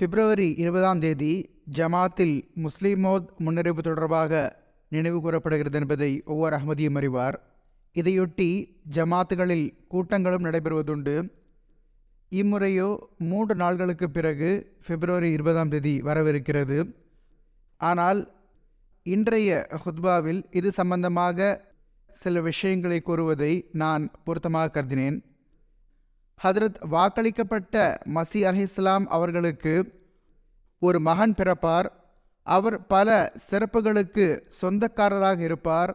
பிப்ரவரி இருபதாம் தேதி ஜமாத்தில் முஸ்லிமோத் முன்னறிவு தொடர்பாக நினைவு கூறப்படுகிறது என்பதை ஒவ்வொரு அகமதியும் அறிவார் இதையொட்டி ஜமாத்துகளில் கூட்டங்களும் நடைபெறுவதுண்டு இம்முறையோ மூன்று நாள்களுக்கு பிறகு பிப்ரவரி இருபதாம் தேதி வரவிருக்கிறது ஆனால் இன்றைய ஹுத்பாவில் இது சம்பந்தமாக சில விஷயங்களை கூறுவதை நான் பொருத்தமாக கருதினேன் ஹதரத் வாக்களிக்கப்பட்ட மசி இஸ்லாம் அவர்களுக்கு ஒரு மகன் பிறப்பார் அவர் பல சிறப்புகளுக்கு சொந்தக்காரராக இருப்பார்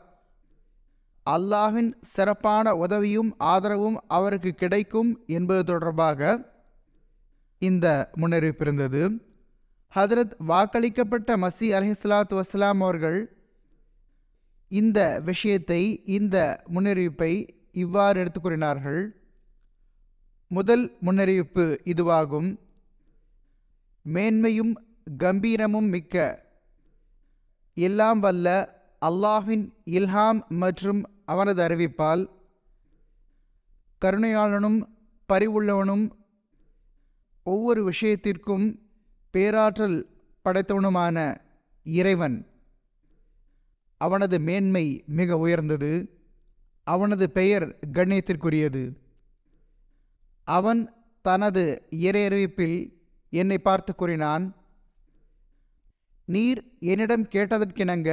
அல்லாஹின் சிறப்பான உதவியும் ஆதரவும் அவருக்கு கிடைக்கும் என்பது தொடர்பாக இந்த முன்னறிவிப்பு இருந்தது ஹதரத் வாக்களிக்கப்பட்ட மசி அலிஸ்லாத்து வஸ்லாம் அவர்கள் இந்த விஷயத்தை இந்த முன்னறிவிப்பை இவ்வாறு எடுத்து கூறினார்கள் முதல் முன்னறிவிப்பு இதுவாகும் மேன்மையும் கம்பீரமும் மிக்க எல்லாம் வல்ல அல்லாஹின் இல்ஹாம் மற்றும் அவனது அறிவிப்பால் கருணையாளனும் பரிவுள்ளவனும் ஒவ்வொரு விஷயத்திற்கும் பேராற்றல் படைத்தவனுமான இறைவன் அவனது மேன்மை மிக உயர்ந்தது அவனது பெயர் கண்ணியத்திற்குரியது அவன் தனது இறையறிவிப்பில் என்னை பார்த்து கூறினான் நீர் என்னிடம் கேட்டதற்கிணங்க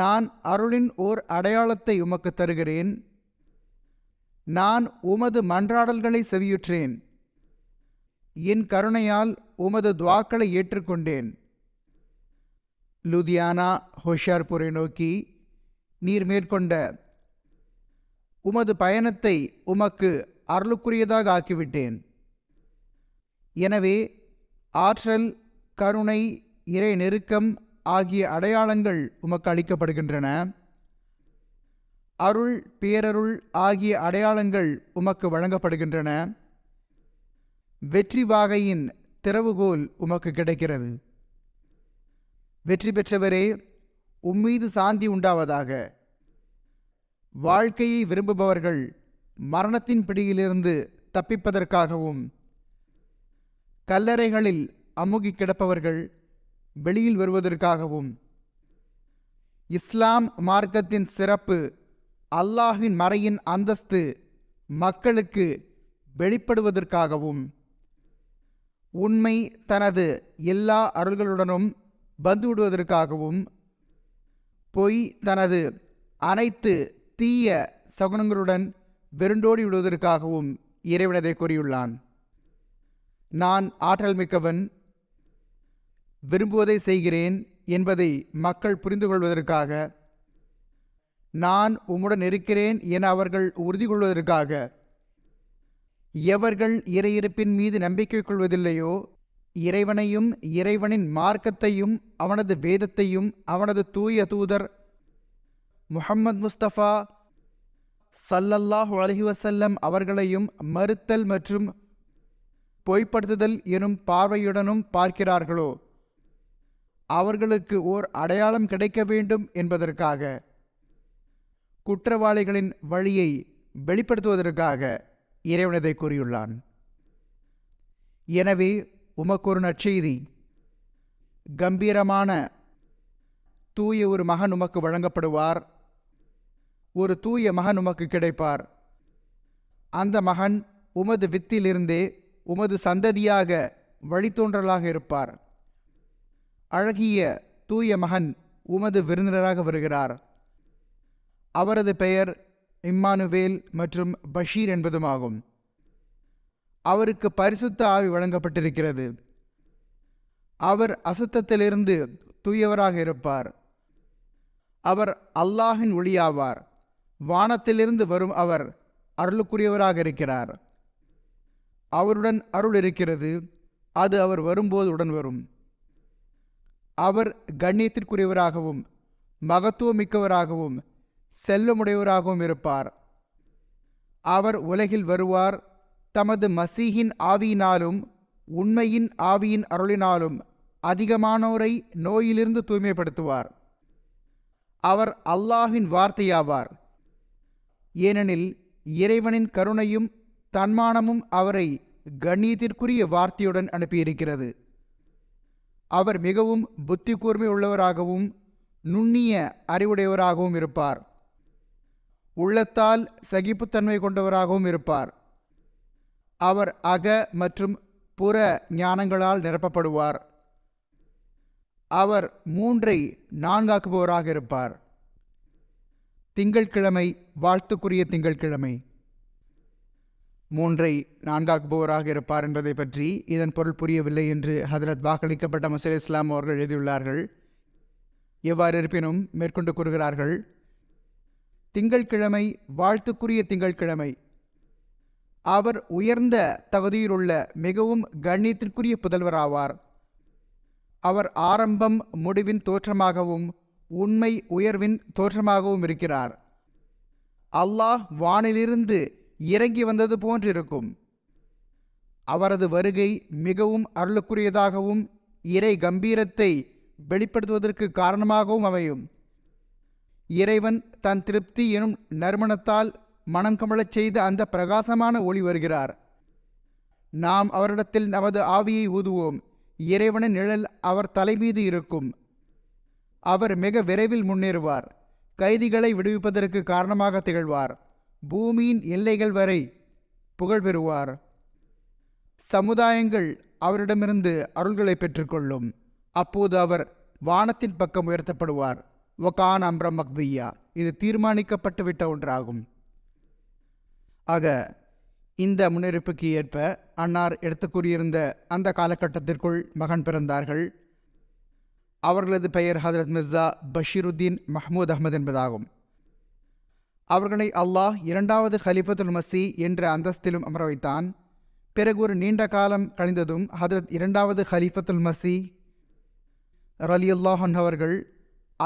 நான் அருளின் ஓர் அடையாளத்தை உமக்கு தருகிறேன் நான் உமது மன்றாடல்களை செவியுற்றேன் என் கருணையால் உமது துவாக்களை ஏற்றுக்கொண்டேன் லுதியானா ஹோஷியார்பூரை நோக்கி நீர் மேற்கொண்ட உமது பயணத்தை உமக்கு அருளுக்குரியதாக ஆக்கிவிட்டேன் எனவே ஆற்றல் கருணை இறை நெருக்கம் ஆகிய அடையாளங்கள் உமக்கு அளிக்கப்படுகின்றன அருள் பேரருள் ஆகிய அடையாளங்கள் உமக்கு வழங்கப்படுகின்றன வெற்றி வாகையின் திறவுகோல் உமக்கு கிடைக்கிறது வெற்றி பெற்றவரே உம்மீது சாந்தி உண்டாவதாக வாழ்க்கையை விரும்புபவர்கள் மரணத்தின் பிடியிலிருந்து தப்பிப்பதற்காகவும் கல்லறைகளில் அமுகி கிடப்பவர்கள் வெளியில் வருவதற்காகவும் இஸ்லாம் மார்க்கத்தின் சிறப்பு அல்லாஹின் மறையின் அந்தஸ்து மக்களுக்கு வெளிப்படுவதற்காகவும் உண்மை தனது எல்லா அருள்களுடனும் வந்துவிடுவதற்காகவும் பொய் தனது அனைத்து தீய சகுனங்களுடன் வெறுண்டோடி விடுவதற்காகவும் இறைவனதை கூறியுள்ளான் நான் ஆற்றல் மிக்கவன் விரும்புவதை செய்கிறேன் என்பதை மக்கள் புரிந்து கொள்வதற்காக நான் உம்முடன் இருக்கிறேன் என அவர்கள் உறுதி கொள்வதற்காக எவர்கள் இறையிருப்பின் மீது நம்பிக்கை கொள்வதில்லையோ இறைவனையும் இறைவனின் மார்க்கத்தையும் அவனது வேதத்தையும் அவனது தூய தூதர் முஹம்மது முஸ்தபா சல்லல்லாஹ் அலஹிவசல்லம் அவர்களையும் மறுத்தல் மற்றும் பொய்ப்படுத்துதல் எனும் பார்வையுடனும் பார்க்கிறார்களோ அவர்களுக்கு ஓர் அடையாளம் கிடைக்க வேண்டும் என்பதற்காக குற்றவாளிகளின் வழியை வெளிப்படுத்துவதற்காக இறைவனதை கூறியுள்ளான் எனவே உமக்கொரு நற்செய்தி கம்பீரமான தூய ஒரு மகன் உமக்கு வழங்கப்படுவார் ஒரு தூய மகன் உமக்கு கிடைப்பார் அந்த மகன் உமது வித்திலிருந்தே உமது சந்ததியாக வழித்தோன்றலாக இருப்பார் அழகிய தூய மகன் உமது விருந்தினராக வருகிறார் அவரது பெயர் இம்மானுவேல் மற்றும் பஷீர் என்பதுமாகும் அவருக்கு பரிசுத்த ஆவி வழங்கப்பட்டிருக்கிறது அவர் அசுத்தத்திலிருந்து தூயவராக இருப்பார் அவர் அல்லாஹின் ஒளியாவார் வானத்திலிருந்து வரும் அவர் அருளுக்குரியவராக இருக்கிறார் அவருடன் அருள் இருக்கிறது அது அவர் வரும்போது உடன் வரும் அவர் கண்ணியத்திற்குரியவராகவும் மகத்துவமிக்கவராகவும் செல்வமுடையவராகவும் இருப்பார் அவர் உலகில் வருவார் தமது மசீகின் ஆவியினாலும் உண்மையின் ஆவியின் அருளினாலும் அதிகமானோரை நோயிலிருந்து தூய்மைப்படுத்துவார் அவர் அல்லாஹின் வார்த்தையாவார் ஏனெனில் இறைவனின் கருணையும் தன்மானமும் அவரை கண்ணியத்திற்குரிய வார்த்தையுடன் அனுப்பியிருக்கிறது அவர் மிகவும் புத்தி கூர்மை உள்ளவராகவும் நுண்ணிய அறிவுடையவராகவும் இருப்பார் உள்ளத்தால் சகிப்புத்தன்மை கொண்டவராகவும் இருப்பார் அவர் அக மற்றும் புற ஞானங்களால் நிரப்பப்படுவார் அவர் மூன்றை நான்காக்குபவராக இருப்பார் திங்கட்கிழமை வாழ்த்துக்குரிய திங்கட்கிழமை மூன்றை நான்காக்குபவராக இருப்பார் என்பதை பற்றி இதன் பொருள் புரியவில்லை என்று ஹதரத் வாக்களிக்கப்பட்ட முசல் இஸ்லாம் அவர்கள் எழுதியுள்ளார்கள் எவ்வாறு இருப்பினும் மேற்கொண்டு கூறுகிறார்கள் திங்கட்கிழமை வாழ்த்துக்குரிய திங்கட்கிழமை அவர் உயர்ந்த தகுதியிலுள்ள மிகவும் கண்ணியத்திற்குரிய புதல்வர் ஆவார் அவர் ஆரம்பம் முடிவின் தோற்றமாகவும் உண்மை உயர்வின் தோற்றமாகவும் இருக்கிறார் அல்லாஹ் வானிலிருந்து இறங்கி வந்தது போன்றிருக்கும் அவரது வருகை மிகவும் அருளுக்குரியதாகவும் இறை கம்பீரத்தை வெளிப்படுத்துவதற்கு காரணமாகவும் அமையும் இறைவன் தன் திருப்தி எனும் நறுமணத்தால் மனம் கமழச் செய்த அந்த பிரகாசமான ஒளி வருகிறார் நாம் அவரிடத்தில் நமது ஆவியை ஊதுவோம் இறைவனின் நிழல் அவர் தலைமீது இருக்கும் அவர் மிக விரைவில் முன்னேறுவார் கைதிகளை விடுவிப்பதற்கு காரணமாக திகழ்வார் பூமியின் எல்லைகள் வரை புகழ் பெறுவார் சமுதாயங்கள் அவரிடமிருந்து அருள்களை பெற்றுக்கொள்ளும் அப்போது அவர் வானத்தின் பக்கம் உயர்த்தப்படுவார் ஒகான் அம்ரம் மக்தியா இது தீர்மானிக்கப்பட்டுவிட்ட ஒன்றாகும் ஆக இந்த முன்னெடுப்புக்கு ஏற்ப அன்னார் எடுத்து கூறியிருந்த அந்த காலகட்டத்திற்குள் மகன் பிறந்தார்கள் அவர்களது பெயர் ஹதரத் மிர்சா பஷீருத்தீன் மஹமூத் அஹமது என்பதாகும் அவர்களை அல்லாஹ் இரண்டாவது ஹலிஃபத்துல் மசி என்ற அந்தஸ்திலும் அமர வைத்தான் பிறகு ஒரு நீண்ட காலம் கழிந்ததும் ஹதரத் இரண்டாவது ஹலிஃபத்துல் மசி ரலியுல்லாஹன் அவர்கள்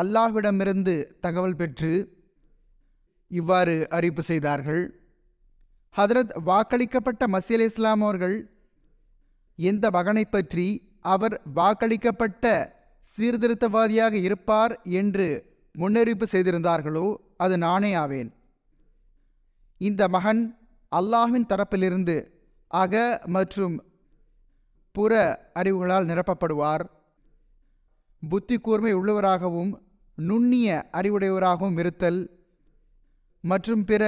அல்லாஹ்விடமிருந்து தகவல் பெற்று இவ்வாறு அறிவிப்பு செய்தார்கள் ஹதரத் வாக்களிக்கப்பட்ட மசி அலி இஸ்லாம் அவர்கள் எந்த மகனை பற்றி அவர் வாக்களிக்கப்பட்ட சீர்திருத்தவாதியாக இருப்பார் என்று முன்னறிவிப்பு செய்திருந்தார்களோ அது நானே ஆவேன் இந்த மகன் அல்லாஹின் தரப்பிலிருந்து அக மற்றும் புற அறிவுகளால் நிரப்பப்படுவார் புத்தி கூர்மை உள்ளவராகவும் நுண்ணிய அறிவுடையவராகவும் இருத்தல் மற்றும் பிற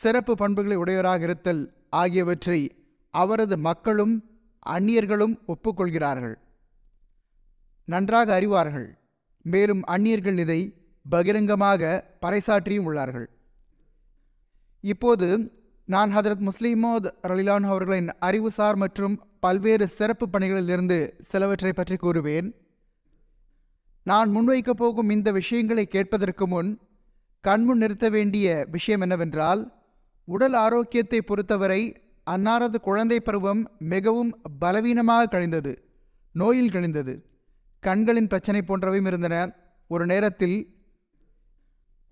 சிறப்பு பண்புகளை உடையவராக இருத்தல் ஆகியவற்றை அவரது மக்களும் அந்நியர்களும் ஒப்புக்கொள்கிறார்கள் நன்றாக அறிவார்கள் மேலும் அந்நியர்கள் இதை பகிரங்கமாக பறைசாற்றியும் உள்ளார்கள் இப்போது நான் ஹதரத் முஸ்லிமோத் ரலிலான் அவர்களின் அறிவுசார் மற்றும் பல்வேறு சிறப்பு பணிகளிலிருந்து சிலவற்றை பற்றி கூறுவேன் நான் முன்வைக்கப் போகும் இந்த விஷயங்களை கேட்பதற்கு முன் கண்முன் நிறுத்த வேண்டிய விஷயம் என்னவென்றால் உடல் ஆரோக்கியத்தை பொறுத்தவரை அன்னாரது குழந்தை பருவம் மிகவும் பலவீனமாக கழிந்தது நோயில் கழிந்தது கண்களின் பிரச்சனை போன்றவையும் இருந்தன ஒரு நேரத்தில்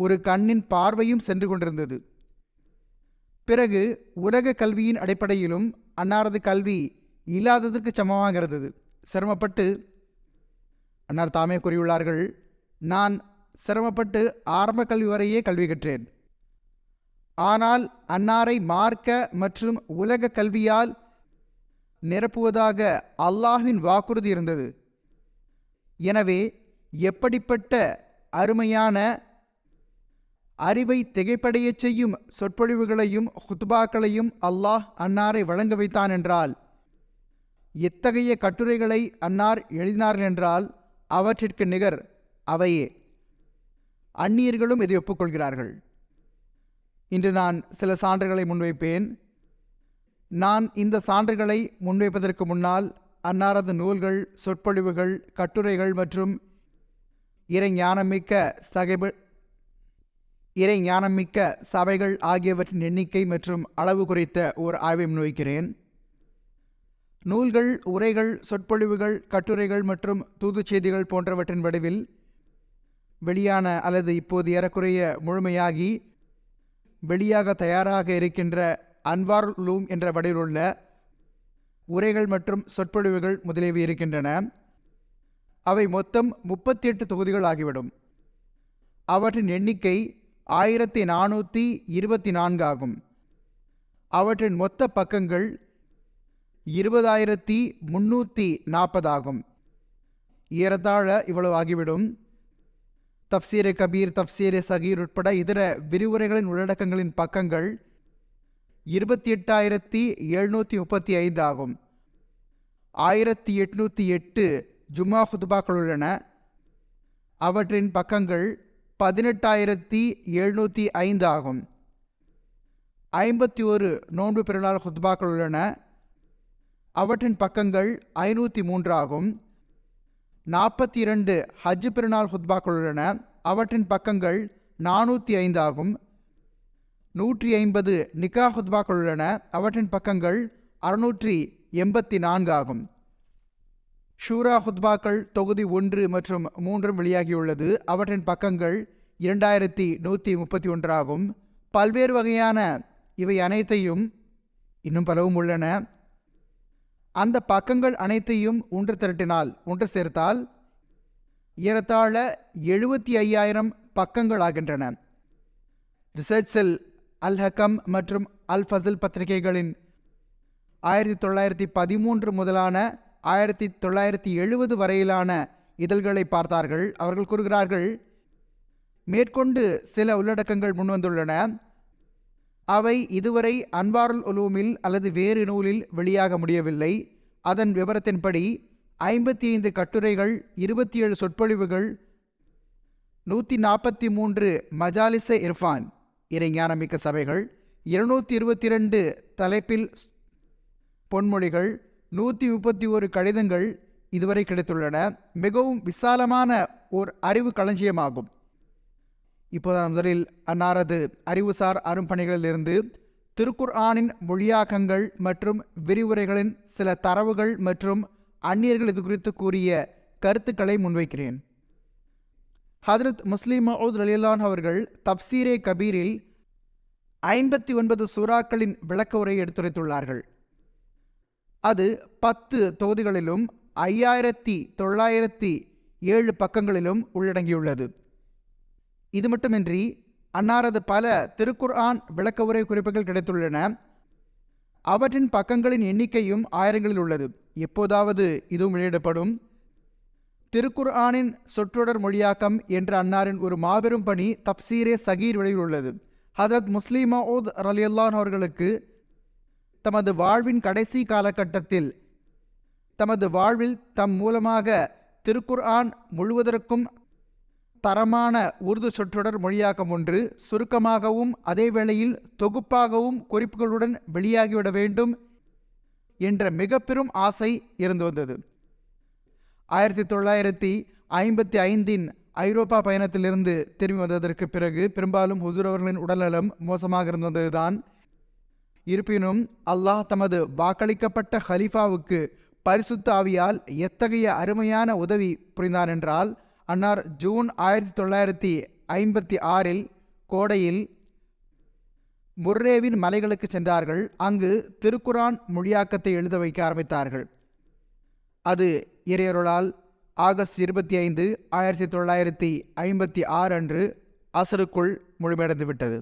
ஒரு கண்ணின் பார்வையும் சென்று கொண்டிருந்தது பிறகு உலக கல்வியின் அடிப்படையிலும் அன்னாரது கல்வி இல்லாததற்கு சமமாக இருந்தது சிரமப்பட்டு அன்னார் தாமே கூறியுள்ளார்கள் நான் சிரமப்பட்டு ஆரம்ப கல்வி வரையே கல்வி கற்றேன் ஆனால் அன்னாரை மார்க்க மற்றும் உலக கல்வியால் நிரப்புவதாக அல்லாஹின் வாக்குறுதி இருந்தது எனவே எப்படிப்பட்ட அருமையான அறிவை திகைப்படைய செய்யும் சொற்பொழிவுகளையும் ஹுத்பாக்களையும் அல்லாஹ் அன்னாரை வழங்க வைத்தான் என்றால் எத்தகைய கட்டுரைகளை அன்னார் எழுதினார்கள் என்றால் அவற்றிற்கு நிகர் அவையே அந்நியர்களும் இதை ஒப்புக்கொள்கிறார்கள் இன்று நான் சில சான்றுகளை முன்வைப்பேன் நான் இந்த சான்றுகளை முன்வைப்பதற்கு முன்னால் அன்னாரது நூல்கள் சொற்பொழிவுகள் கட்டுரைகள் மற்றும் இறைஞானமிக்க சகைபு இறைஞானமிக்க சபைகள் ஆகியவற்றின் எண்ணிக்கை மற்றும் அளவு குறித்த ஓர் ஆய்வை முன்வைக்கிறேன் நூல்கள் உரைகள் சொற்பொழிவுகள் கட்டுரைகள் மற்றும் செய்திகள் போன்றவற்றின் வடிவில் வெளியான அல்லது இப்போது ஏறக்குறைய முழுமையாகி வெளியாக தயாராக இருக்கின்ற அன்வார் லூம் என்ற வடிவிலுள்ள உரைகள் மற்றும் சொற்பொழிவுகள் முதலியவை இருக்கின்றன அவை மொத்தம் முப்பத்தி எட்டு தொகுதிகள் ஆகிவிடும் அவற்றின் எண்ணிக்கை ஆயிரத்தி நானூற்றி இருபத்தி நான்கு ஆகும் அவற்றின் மொத்த பக்கங்கள் இருபதாயிரத்தி முன்னூற்றி ஆகும் ஏறத்தாழ இவ்வளவு ஆகிவிடும் தப்சீர் கபீர் தப்சீரே சகீர் உட்பட இதர விரிவுரைகளின் உள்ளடக்கங்களின் பக்கங்கள் இருபத்தி எட்டாயிரத்தி எழுநூற்றி முப்பத்தி ஐந்து ஆகும் ஆயிரத்தி எட்நூற்றி எட்டு ஜும்மா ஹுதுபாக்கள் உள்ளன அவற்றின் பக்கங்கள் பதினெட்டாயிரத்தி எழுநூற்றி ஐந்து ஆகும் ஐம்பத்தி ஒரு நோன்பு பெருநாள் ஹுத்பாக்கள் உள்ளன அவற்றின் பக்கங்கள் ஐநூற்றி மூன்று ஆகும் நாற்பத்தி இரண்டு ஹஜ் பெருநாள் ஹுத்பாக்கள் உள்ளன அவற்றின் பக்கங்கள் நானூற்றி ஐந்து ஆகும் நூற்றி ஐம்பது நிக்கா ஹுத்பாக்கள் உள்ளன அவற்றின் பக்கங்கள் அறுநூற்றி எண்பத்தி நான்கு ஆகும் ஷூரா ஹுத்பாக்கள் தொகுதி ஒன்று மற்றும் மூன்றும் வெளியாகியுள்ளது அவற்றின் பக்கங்கள் இரண்டாயிரத்தி நூற்றி முப்பத்தி ஒன்றாகும் பல்வேறு வகையான இவை அனைத்தையும் இன்னும் பலவும் உள்ளன அந்த பக்கங்கள் அனைத்தையும் ஒன்று திரட்டினால் ஒன்று சேர்த்தால் ஏறத்தாழ எழுபத்தி ஐயாயிரம் பக்கங்கள் ஆகின்றன ரிசர்ச்சில் அல் ஹக்கம் மற்றும் அல் ஃபசில் பத்திரிகைகளின் ஆயிரத்தி தொள்ளாயிரத்தி பதிமூன்று முதலான ஆயிரத்தி தொள்ளாயிரத்தி எழுபது வரையிலான இதழ்களை பார்த்தார்கள் அவர்கள் கூறுகிறார்கள் மேற்கொண்டு சில உள்ளடக்கங்கள் முன்வந்துள்ளன அவை இதுவரை அன்பாருல் உலூமில் அல்லது வேறு நூலில் வெளியாக முடியவில்லை அதன் விவரத்தின்படி ஐம்பத்தி ஐந்து கட்டுரைகள் இருபத்தி ஏழு சொற்பொழிவுகள் நூற்றி நாற்பத்தி மூன்று மஜாலிச இர்ஃபான் இறைஞானமிக்க சபைகள் இருநூற்றி இருபத்தி ரெண்டு தலைப்பில் பொன்மொழிகள் நூற்றி முப்பத்தி ஒரு கடிதங்கள் இதுவரை கிடைத்துள்ளன மிகவும் விசாலமான ஓர் அறிவு களஞ்சியமாகும் இப்போதான் முதலில் அன்னாரது அறிவுசார் அரும்பணிகளிலிருந்து திருக்குர் ஆனின் மொழியாக்கங்கள் மற்றும் விரிவுரைகளின் சில தரவுகள் மற்றும் அந்நியர்கள் இது குறித்து கூறிய கருத்துக்களை முன்வைக்கிறேன் ஹதரத் முஸ்லீம் மவுத் அலிலான் அவர்கள் தப்சீரே கபீரில் ஐம்பத்தி ஒன்பது சூறாக்களின் விளக்க உரையை எடுத்துரைத்துள்ளார்கள் அது பத்து தொகுதிகளிலும் ஐயாயிரத்தி தொள்ளாயிரத்தி ஏழு பக்கங்களிலும் உள்ளடங்கியுள்ளது இது மட்டுமின்றி அன்னாரது பல திருக்குர்ஆன் விளக்க உரை குறிப்புகள் கிடைத்துள்ளன அவற்றின் பக்கங்களின் எண்ணிக்கையும் ஆயிரங்களில் உள்ளது எப்போதாவது இதுவும் வெளியிடப்படும் திருக்குர் ஆனின் சொற்றொடர் மொழியாக்கம் என்ற அன்னாரின் ஒரு மாபெரும் பணி தப்சீரே சகீர் வெளியில் உள்ளது ஹதரத் முஸ்லீம் மவுத் ரலியல்லான் அவர்களுக்கு தமது வாழ்வின் கடைசி காலகட்டத்தில் தமது வாழ்வில் தம் மூலமாக திருக்குர் ஆன் முழுவதற்கும் தரமான உருது சொற்றொடர் மொழியாக்கம் ஒன்று சுருக்கமாகவும் அதே வேளையில் தொகுப்பாகவும் குறிப்புகளுடன் வெளியாகிவிட வேண்டும் என்ற மிக பெரும் ஆசை இருந்து வந்தது ஆயிரத்தி தொள்ளாயிரத்தி ஐம்பத்தி ஐந்தின் ஐரோப்பா பயணத்திலிருந்து திரும்பி வந்ததற்கு பிறகு பெரும்பாலும் ஹுசூர் அவர்களின் உடல்நலம் மோசமாக இருந்ததுதான் இருப்பினும் அல்லாஹ் தமது வாக்களிக்கப்பட்ட ஹலீஃபாவுக்கு பரிசுத்த ஆவியால் எத்தகைய அருமையான உதவி புரிந்தார் என்றால் அன்னார் ஜூன் ஆயிரத்தி தொள்ளாயிரத்தி ஐம்பத்தி ஆறில் கோடையில் முர்ரேவின் மலைகளுக்கு சென்றார்கள் அங்கு திருக்குரான் மொழியாக்கத்தை எழுத வைக்க ஆரம்பித்தார்கள் அது இறையருளால் ஆகஸ்ட் இருபத்தி ஐந்து ஆயிரத்தி தொள்ளாயிரத்தி ஐம்பத்தி ஆறு அன்று அசருக்குள் முழுமையடைந்துவிட்டது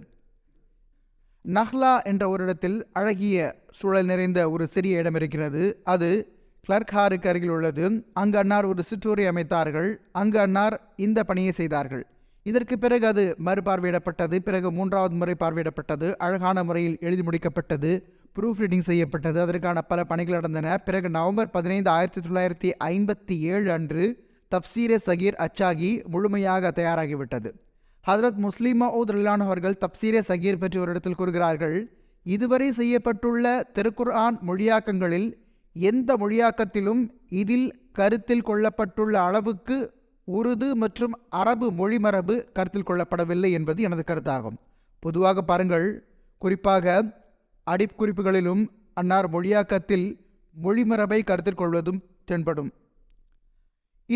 நஹ்லா என்ற ஒரு இடத்தில் அழகிய சூழல் நிறைந்த ஒரு சிறிய இடம் இருக்கிறது அது கிளர்க்ஹாருக்கு அருகில் உள்ளது அங்கு அன்னார் ஒரு சிற்றூரை அமைத்தார்கள் அங்கு அன்னார் இந்த பணியை செய்தார்கள் இதற்கு பிறகு அது மறுபார்வையிடப்பட்டது பிறகு மூன்றாவது முறை பார்வையிடப்பட்டது அழகான முறையில் எழுதி முடிக்கப்பட்டது ப்ரூஃப் ரீடிங் செய்யப்பட்டது அதற்கான பல பணிகள் நடந்தன பிறகு நவம்பர் பதினைந்து ஆயிரத்தி தொள்ளாயிரத்தி ஐம்பத்தி ஏழு அன்று தப்சீரே சகீர் அச்சாகி முழுமையாக தயாராகிவிட்டது ஹதரத் முஸ்லிமா உதலான் அவர்கள் தப்சீரே சகீர் பற்றி ஒரு இடத்தில் கூறுகிறார்கள் இதுவரை செய்யப்பட்டுள்ள திருக்குர்ஆன் மொழியாக்கங்களில் எந்த மொழியாக்கத்திலும் இதில் கருத்தில் கொள்ளப்பட்டுள்ள அளவுக்கு உருது மற்றும் அரபு மொழிமரபு கருத்தில் கொள்ளப்படவில்லை என்பது எனது கருத்தாகும் பொதுவாக பாருங்கள் குறிப்பாக அடிப்புக்குறிப்புகளிலும் அன்னார் மொழியாக்கத்தில் மொழிமரபை கருத்தில் கொள்வதும் தென்படும்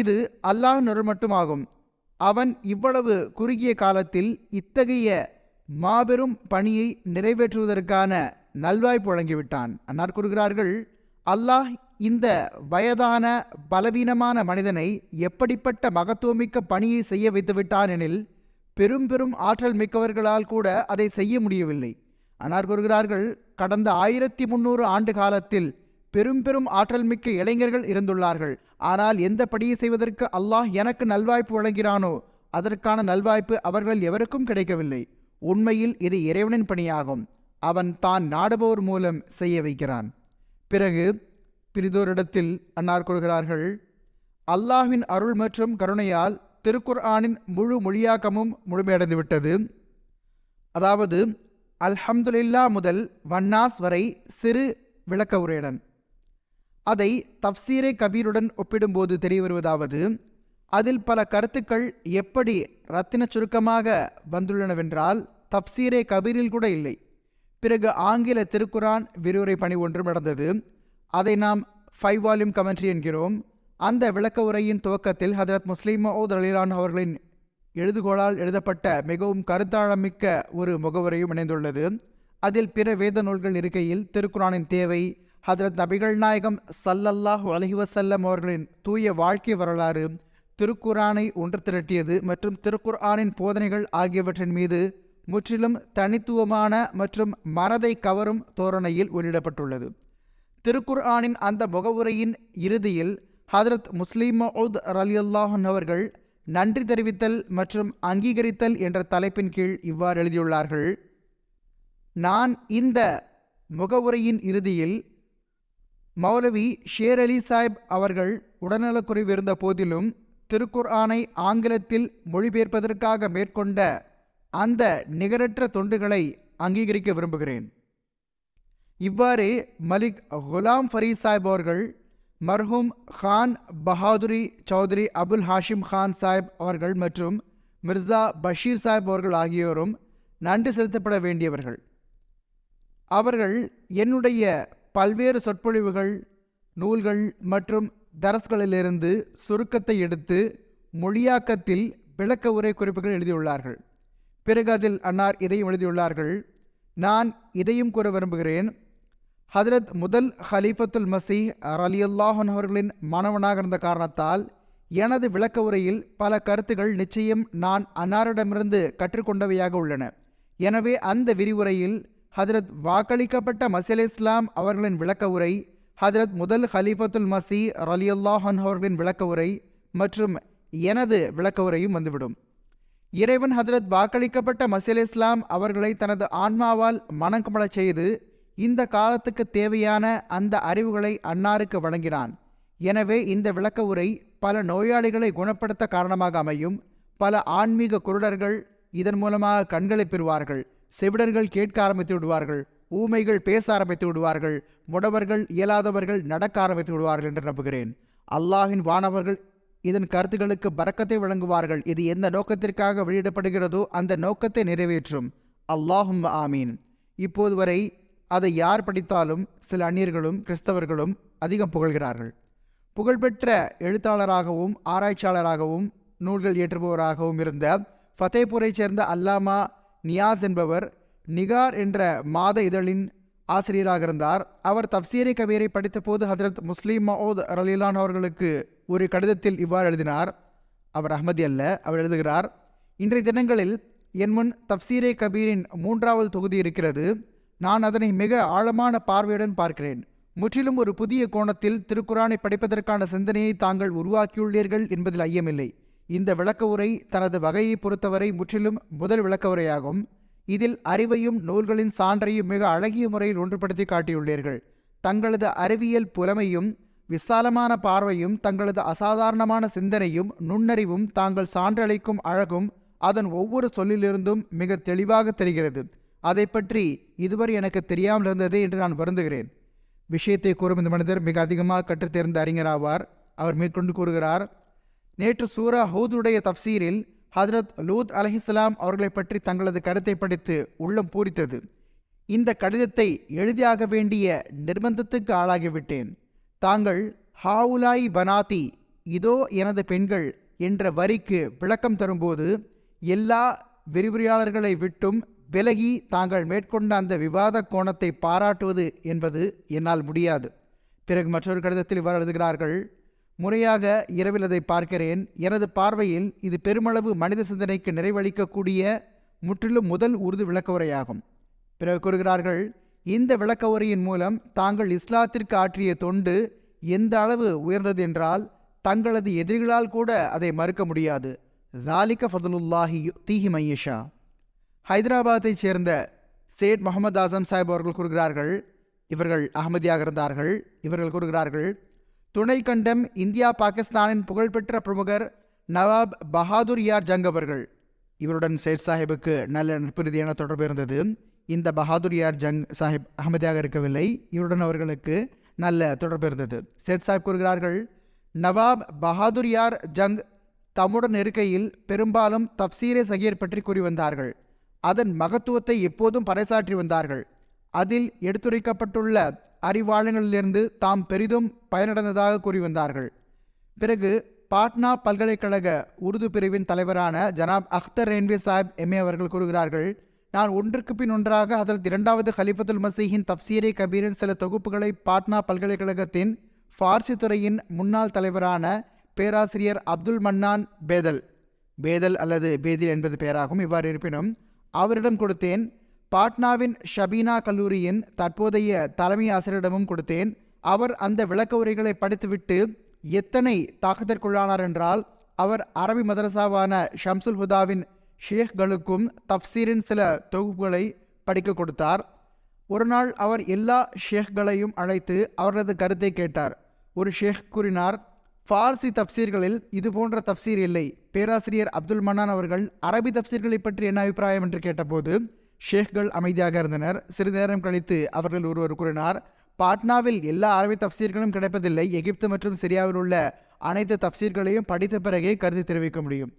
இது அல்லாஹ் நிரல் மட்டுமாகும் அவன் இவ்வளவு குறுகிய காலத்தில் இத்தகைய மாபெரும் பணியை நிறைவேற்றுவதற்கான நல்வாய்ப்பு வழங்கிவிட்டான் அன்னார் கூறுகிறார்கள் அல்லாஹ் இந்த வயதான பலவீனமான மனிதனை எப்படிப்பட்ட மகத்துவமிக்க பணியை செய்ய வைத்துவிட்டான் எனில் பெரும் பெரும் ஆற்றல் மிக்கவர்களால் கூட அதை செய்ய முடியவில்லை அன்னார் கூறுகிறார்கள் கடந்த ஆயிரத்தி முன்னூறு ஆண்டு காலத்தில் பெரும் பெரும் ஆற்றல் மிக்க இளைஞர்கள் இருந்துள்ளார்கள் ஆனால் எந்த படியை செய்வதற்கு அல்லாஹ் எனக்கு நல்வாய்ப்பு வழங்கிறானோ அதற்கான நல்வாய்ப்பு அவர்கள் எவருக்கும் கிடைக்கவில்லை உண்மையில் இது இறைவனின் பணியாகும் அவன் தான் நாடுபவர் மூலம் செய்ய வைக்கிறான் பிறகு பிரிதோரிடத்தில் அன்னார் கூறுகிறார்கள் அல்லாஹின் அருள் மற்றும் கருணையால் ஆனின் முழு மொழியாக்கமும் முழுமையடைந்துவிட்டது அதாவது அல்ஹம்துலில்லா முதல் வன்னாஸ் வரை சிறு விளக்க உரையுடன் அதை தப்சீரே கபீருடன் ஒப்பிடும்போது தெரியவருவதாவது அதில் பல கருத்துக்கள் எப்படி ரத்தின சுருக்கமாக வந்துள்ளனவென்றால் தப்சீரே கபீரில் கூட இல்லை பிறகு ஆங்கில திருக்குரான் விரிவுரை பணி ஒன்று நடந்தது அதை நாம் ஃபைவ் வால்யூம் கமெண்ட்ரி என்கிறோம் அந்த விளக்க உரையின் துவக்கத்தில் ஹதரத் முஸ்லீம் மஹூத் அலிலான் அவர்களின் எழுதுகோளால் எழுதப்பட்ட மிகவும் கருத்தாழமிக்க ஒரு முகவரையும் இணைந்துள்ளது அதில் பிற வேத நூல்கள் இருக்கையில் திருக்குறானின் தேவை ஹதரத் நபிகள் நாயகம் சல்லல்லாஹ் அலஹிவசல்லம் அவர்களின் தூய வாழ்க்கை வரலாறு திருக்குறானை ஒன்று திரட்டியது மற்றும் திருக்குர்ஆனின் போதனைகள் ஆகியவற்றின் மீது முற்றிலும் தனித்துவமான மற்றும் மனதை கவரும் தோரணையில் வெளியிடப்பட்டுள்ளது திருக்குர்ஆனின் அந்த முகவுரையின் இறுதியில் ஹதரத் முஸ்லீம் மவுத் ரலியுல்லாஹன் அவர்கள் நன்றி தெரிவித்தல் மற்றும் அங்கீகரித்தல் என்ற தலைப்பின் கீழ் இவ்வாறு எழுதியுள்ளார்கள் நான் இந்த முகவுரையின் இறுதியில் மௌலவி ஷேர் அலி சாஹிப் அவர்கள் உடல்நலக்குறைவிருந்த போதிலும் திருக்குர்ஆனை ஆங்கிலத்தில் மொழிபெயர்ப்பதற்காக மேற்கொண்ட அந்த நிகரற்ற தொண்டுகளை அங்கீகரிக்க விரும்புகிறேன் இவ்வாறு மலிக் குலாம் ஃபரீஸ் சாஹிப் அவர்கள் மர்ஹூம் ஹான் பஹாதுரி சௌத்ரி அபுல் ஹாஷிம் ஹான் சாஹிப் அவர்கள் மற்றும் மிர்சா பஷீர் சாஹிப் அவர்கள் ஆகியோரும் நன்றி செலுத்தப்பட வேண்டியவர்கள் அவர்கள் என்னுடைய பல்வேறு சொற்பொழிவுகள் நூல்கள் மற்றும் தரஸ்களிலிருந்து சுருக்கத்தை எடுத்து மொழியாக்கத்தில் விளக்க உரை குறிப்புகள் எழுதியுள்ளார்கள் பிறகு அதில் அன்னார் இதையும் எழுதியுள்ளார்கள் நான் இதையும் கூற விரும்புகிறேன் ஹதரத் முதல் ஹலீஃபத்துல் மசி அலி அல்லாஹன் அவர்களின் மாணவனாக இருந்த காரணத்தால் எனது விளக்க உரையில் பல கருத்துகள் நிச்சயம் நான் அன்னாரிடமிருந்து கற்றுக்கொண்டவையாக உள்ளன எனவே அந்த விரிவுரையில் ஹதரத் வாக்களிக்கப்பட்ட மசீல் இஸ்லாம் அவர்களின் விளக்க உரை ஹதரத் முதல் ஹலீஃபத்துல் மசி ரலியுல்லாஹன் அவர்களின் விளக்க உரை மற்றும் எனது விளக்க உரையும் வந்துவிடும் இறைவன் ஹதரத் வாக்களிக்கப்பட்ட மசீல் இஸ்லாம் அவர்களை தனது ஆன்மாவால் மணங்கமலச் செய்து இந்த காலத்துக்கு தேவையான அந்த அறிவுகளை அன்னாருக்கு வழங்கினான் எனவே இந்த விளக்க உரை பல நோயாளிகளை குணப்படுத்த காரணமாக அமையும் பல ஆன்மீக குருடர்கள் இதன் மூலமாக கண்களை பெறுவார்கள் செவிடர்கள் கேட்க ஆரம்பித்து விடுவார்கள் ஊமைகள் பேச ஆரம்பித்து விடுவார்கள் முடவர்கள் இயலாதவர்கள் நடக்க ஆரம்பித்து விடுவார்கள் என்று நம்புகிறேன் அல்லாஹின் வானவர்கள் இதன் கருத்துக்களுக்கு பறக்கத்தை வழங்குவார்கள் இது எந்த நோக்கத்திற்காக வெளியிடப்படுகிறதோ அந்த நோக்கத்தை நிறைவேற்றும் அல்லாஹும் ஆமீன் இப்போது வரை அதை யார் படித்தாலும் சில அந்நியர்களும் கிறிஸ்தவர்களும் அதிகம் புகழ்கிறார்கள் புகழ்பெற்ற எழுத்தாளராகவும் ஆராய்ச்சியாளராகவும் நூல்கள் இயற்றுபவராகவும் இருந்த ஃபத்தேபூரை சேர்ந்த அல்லாமா நியாஸ் என்பவர் நிகார் என்ற மாத இதழின் ஆசிரியராக இருந்தார் அவர் தப்சீரை கபீரை படித்தபோது ஹதரத் முஸ்லீம் மஹூத் ரலீலான் அவர்களுக்கு ஒரு கடிதத்தில் இவ்வாறு எழுதினார் அவர் அஹமதி அல்ல அவர் எழுதுகிறார் இன்றைய தினங்களில் என் முன் தப்சீரை கபீரின் மூன்றாவது தொகுதி இருக்கிறது நான் அதனை மிக ஆழமான பார்வையுடன் பார்க்கிறேன் முற்றிலும் ஒரு புதிய கோணத்தில் திருக்குறானை படிப்பதற்கான சிந்தனையை தாங்கள் உருவாக்கியுள்ளீர்கள் என்பதில் ஐயமில்லை இந்த விளக்க உரை தனது வகையை பொறுத்தவரை முற்றிலும் முதல் விளக்க உரையாகும் இதில் அறிவையும் நூல்களின் சான்றையும் மிக அழகிய முறையில் ஒன்றுபடுத்தி காட்டியுள்ளீர்கள் தங்களது அறிவியல் புலமையும் விசாலமான பார்வையும் தங்களது அசாதாரணமான சிந்தனையும் நுண்ணறிவும் தாங்கள் சான்றளிக்கும் அழகும் அதன் ஒவ்வொரு சொல்லிலிருந்தும் மிக தெளிவாக தெரிகிறது அதை பற்றி இதுவரை எனக்கு தெரியாமல் இருந்ததே என்று நான் வருந்துகிறேன் விஷயத்தை கூறும் இந்த மனிதர் மிக அதிகமாக கற்றுத் தேர்ந்த அறிஞராவார் அவர் மேற்கொண்டு கூறுகிறார் நேற்று சூரா ஹூதுடைய தப்சீரில் ஹதரத் லூத் அலஹிஸ்லாம் அவர்களை பற்றி தங்களது கருத்தை படித்து உள்ளம் பூரித்தது இந்த கடிதத்தை எழுதியாக வேண்டிய நிர்பந்தத்துக்கு ஆளாகிவிட்டேன் தாங்கள் ஹாவுலாய் பனாதி இதோ எனது பெண்கள் என்ற வரிக்கு விளக்கம் தரும்போது எல்லா விரிவுரையாளர்களை விட்டும் விலகி தாங்கள் மேற்கொண்ட அந்த விவாத கோணத்தை பாராட்டுவது என்பது என்னால் முடியாது பிறகு மற்றொரு கடிதத்தில் இவ்வாறு எழுதுகிறார்கள் முறையாக இரவில் அதை பார்க்கிறேன் எனது பார்வையில் இது பெருமளவு மனித சிந்தனைக்கு நிறைவளிக்கக்கூடிய முற்றிலும் முதல் உருது விளக்கவுரையாகும் பிறகு கூறுகிறார்கள் இந்த விளக்கவுரையின் மூலம் தாங்கள் இஸ்லாத்திற்கு ஆற்றிய தொண்டு எந்த அளவு உயர்ந்தது என்றால் தங்களது எதிரிகளால் கூட அதை மறுக்க முடியாது தாலிக ஃபதலுல்லாஹி தீஹி மையஷா ஹைதராபாத்தைச் சேர்ந்த சேட் முகமது ஆசம் சாஹிப் அவர்கள் கூறுகிறார்கள் இவர்கள் அகமதியாக இருந்தார்கள் இவர்கள் கூறுகிறார்கள் துணை கண்டம் இந்தியா பாகிஸ்தானின் புகழ்பெற்ற பிரமுகர் நவாப் பகாதூர் யார் ஜங் அவர்கள் இவருடன் சேட் சாஹிபுக்கு நல்ல நட்பு ரீதியான தொடர்பு இருந்தது இந்த பஹாதுர் யார் ஜங் சாஹிப் அகமதியாக இருக்கவில்லை இவருடன் அவர்களுக்கு நல்ல தொடர்பு இருந்தது சேட் சாஹிப் கூறுகிறார்கள் நவாப் பகாதூர் யார் ஜங் தம்முடன் இருக்கையில் பெரும்பாலும் தப்சீரே சகீர் பற்றி கூறி வந்தார்கள் அதன் மகத்துவத்தை எப்போதும் பறைசாற்றி வந்தார்கள் அதில் எடுத்துரைக்கப்பட்டுள்ள அறிவாளங்களிலிருந்து தாம் பெரிதும் பயனடைந்ததாக கூறி வந்தார்கள் பிறகு பாட்னா பல்கலைக்கழக உருது பிரிவின் தலைவரான ஜனாப் அக்தர் ரேன்வே சாஹிப் எம்ஏ அவர்கள் கூறுகிறார்கள் நான் ஒன்றுக்கு பின் ஒன்றாக அதற்கு இரண்டாவது ஹலிஃபத்துல் மசீஹின் தப்சீரை கபீரின் சில தொகுப்புகளை பாட்னா பல்கலைக்கழகத்தின் ஃபார்சி துறையின் முன்னாள் தலைவரான பேராசிரியர் அப்துல் மன்னான் பேதல் பேதல் அல்லது பேதில் என்பது பெயராகும் இவ்வாறு இருப்பினும் அவரிடம் கொடுத்தேன் பாட்னாவின் ஷபீனா கல்லூரியின் தற்போதைய தலைமை ஆசிரியரிடமும் கொடுத்தேன் அவர் அந்த விளக்க உரைகளை படித்துவிட்டு எத்தனை தாக்கத்திற்குள்ளானார் என்றால் அவர் அரபி மதரசாவான ஷம்சுல் ஹுதாவின் ஷேக்களுக்கும் தப்சீரின் சில தொகுப்புகளை படிக்க கொடுத்தார் ஒரு அவர் எல்லா ஷேஹ்களையும் அழைத்து அவரது கருத்தை கேட்டார் ஒரு ஷேக் கூறினார் ஃபார்சி தப்சீர்களில் இது போன்ற தப்சீர் இல்லை பேராசிரியர் அப்துல் மன்னான் அவர்கள் அரபி தப்சீர்களை பற்றி என்ன அபிப்பிராயம் என்று கேட்டபோது ஷேக்கள் அமைதியாக இருந்தனர் சிறிது நேரம் கழித்து அவர்கள் ஒருவர் கூறினார் பாட்னாவில் எல்லா அரபி தப்சீர்களும் கிடைப்பதில்லை எகிப்து மற்றும் சிரியாவில் உள்ள அனைத்து தப்சீர்களையும் படித்த பிறகே கருத்து தெரிவிக்க முடியும்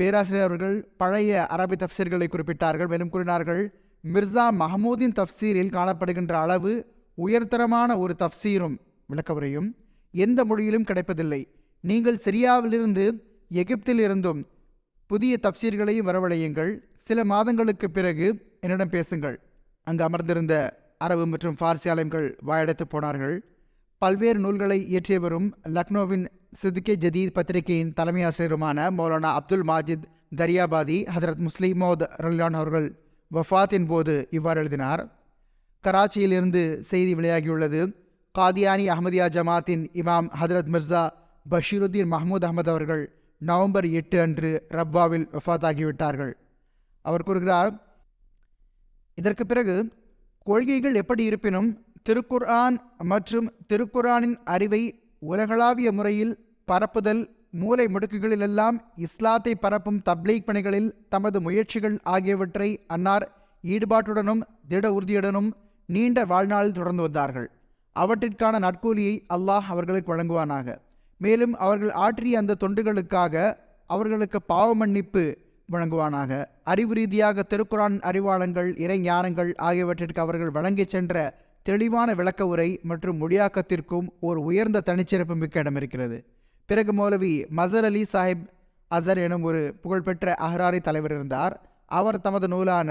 பேராசிரியர் அவர்கள் பழைய அரபி தப்சீர்களை குறிப்பிட்டார்கள் மேலும் கூறினார்கள் மிர்சா மஹமூதின் தப்சீரில் காணப்படுகின்ற அளவு உயர்தரமான ஒரு தப்சீரும் விளக்கவுரையும் எந்த மொழியிலும் கிடைப்பதில்லை நீங்கள் சிரியாவிலிருந்து எகிப்தில் இருந்தும் புதிய தப்சீர்களையும் வரவழையுங்கள் சில மாதங்களுக்கு பிறகு என்னிடம் பேசுங்கள் அங்கு அமர்ந்திருந்த அரபு மற்றும் பார்சி ஆலயங்கள் வாயடைத்து போனார்கள் பல்வேறு நூல்களை இயற்றியவரும் லக்னோவின் சிதுகே ஜதீத் பத்திரிகையின் தலைமை ஆசிரியருமான மௌலானா அப்துல் மாஜித் தரியாபாதி ஹதரத் மோத் ரல்யான் அவர்கள் வஃபாத்தின் போது இவ்வாறு எழுதினார் கராச்சியிலிருந்து செய்தி வெளியாகியுள்ளது காதியானி அஹமதியா ஜமாத்தின் இமாம் ஹதரத் மிர்சா பஷீருதீன் மஹமூத் அகமது அவர்கள் நவம்பர் எட்டு அன்று ரப்வாவில் வஃத்தாகிவிட்டார்கள் அவர் கூறுகிறார் இதற்கு பிறகு கொள்கைகள் எப்படி இருப்பினும் திருக்குர்ஆன் மற்றும் திருக்குர்ஆனின் அறிவை உலகளாவிய முறையில் பரப்புதல் மூளை முடுக்குகளிலெல்லாம் இஸ்லாத்தை பரப்பும் தப்லீக் பணிகளில் தமது முயற்சிகள் ஆகியவற்றை அன்னார் ஈடுபாட்டுடனும் திட உறுதியுடனும் நீண்ட வாழ்நாளில் தொடர்ந்து வந்தார்கள் அவற்றிற்கான நற்கூலியை அல்லாஹ் அவர்களுக்கு வழங்குவானாக மேலும் அவர்கள் ஆற்றிய அந்த தொண்டுகளுக்காக அவர்களுக்கு பாவ மன்னிப்பு வழங்குவானாக அறிவு ரீதியாக திருக்குறான் அறிவாளங்கள் இறைஞானங்கள் ஆகியவற்றிற்கு அவர்கள் வழங்கிச் சென்ற தெளிவான விளக்க உரை மற்றும் மொழியாக்கத்திற்கும் ஒரு உயர்ந்த தனிச்சிறப்பு மிக்க இடம் இருக்கிறது பிறகு மௌலவி மசர் அலி சாஹிப் அசர் எனும் ஒரு புகழ்பெற்ற அஹ்ராரி தலைவர் இருந்தார் அவர் தமது நூலான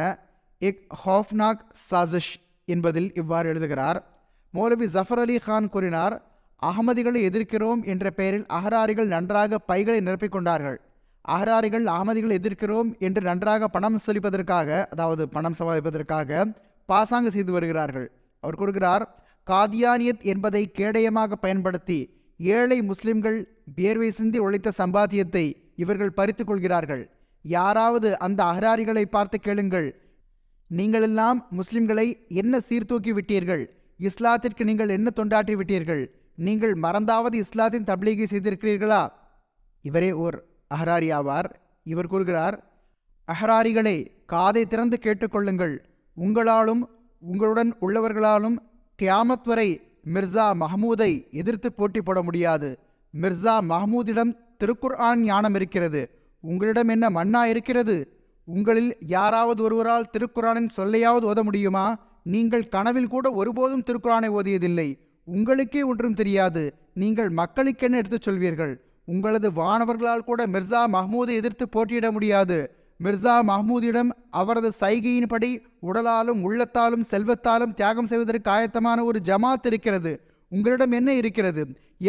இக் ஹாஃப்னாக் சாசிஷ் என்பதில் இவ்வாறு எழுதுகிறார் மௌலவி ஜஃபர் அலி கான் கூறினார் அகமதிகளை எதிர்க்கிறோம் என்ற பெயரில் அகராரிகள் நன்றாக பைகளை நிரப்பிக்கொண்டார்கள் அகராரிகள் அகமதிகளை எதிர்க்கிறோம் என்று நன்றாக பணம் செலுப்பதற்காக அதாவது பணம் சம்பாதிப்பதற்காக பாசாங்க செய்து வருகிறார்கள் அவர் கூறுகிறார் காதியானியத் என்பதை கேடயமாக பயன்படுத்தி ஏழை முஸ்லிம்கள் வியர்வை சிந்தி உழைத்த சம்பாத்தியத்தை இவர்கள் பறித்து கொள்கிறார்கள் யாராவது அந்த அகராரிகளை பார்த்து கேளுங்கள் நீங்களெல்லாம் முஸ்லிம்களை என்ன சீர்தூக்கி விட்டீர்கள் இஸ்லாத்திற்கு நீங்கள் என்ன தொண்டாற்றி விட்டீர்கள் நீங்கள் மறந்தாவது இஸ்லாத்தின் தப்லீகை செய்திருக்கிறீர்களா இவரே ஓர் அஹராரி ஆவார் இவர் கூறுகிறார் அஹராரிகளே காதை திறந்து கேட்டுக்கொள்ளுங்கள் உங்களாலும் உங்களுடன் உள்ளவர்களாலும் கியாமத் வரை மிர்சா மஹமூதை எதிர்த்து போட்டி போட முடியாது மிர்சா மஹமூதிடம் திருக்குர் ஆன் ஞானம் இருக்கிறது உங்களிடம் என்ன மன்னா இருக்கிறது உங்களில் யாராவது ஒருவரால் திருக்குறானின் சொல்லையாவது ஓத முடியுமா நீங்கள் கனவில் கூட ஒருபோதும் திருக்குறானை ஓதியதில்லை உங்களுக்கே ஒன்றும் தெரியாது நீங்கள் மக்களுக்கென்ன எடுத்துச் சொல்வீர்கள் உங்களது வானவர்களால் கூட மிர்சா மஹ்மூதை எதிர்த்து போட்டியிட முடியாது மிர்சா மஹ்மூதிடம் அவரது சைகையின்படி உடலாலும் உள்ளத்தாலும் செல்வத்தாலும் தியாகம் செய்வதற்கு ஆயத்தமான ஒரு ஜமாத் இருக்கிறது உங்களிடம் என்ன இருக்கிறது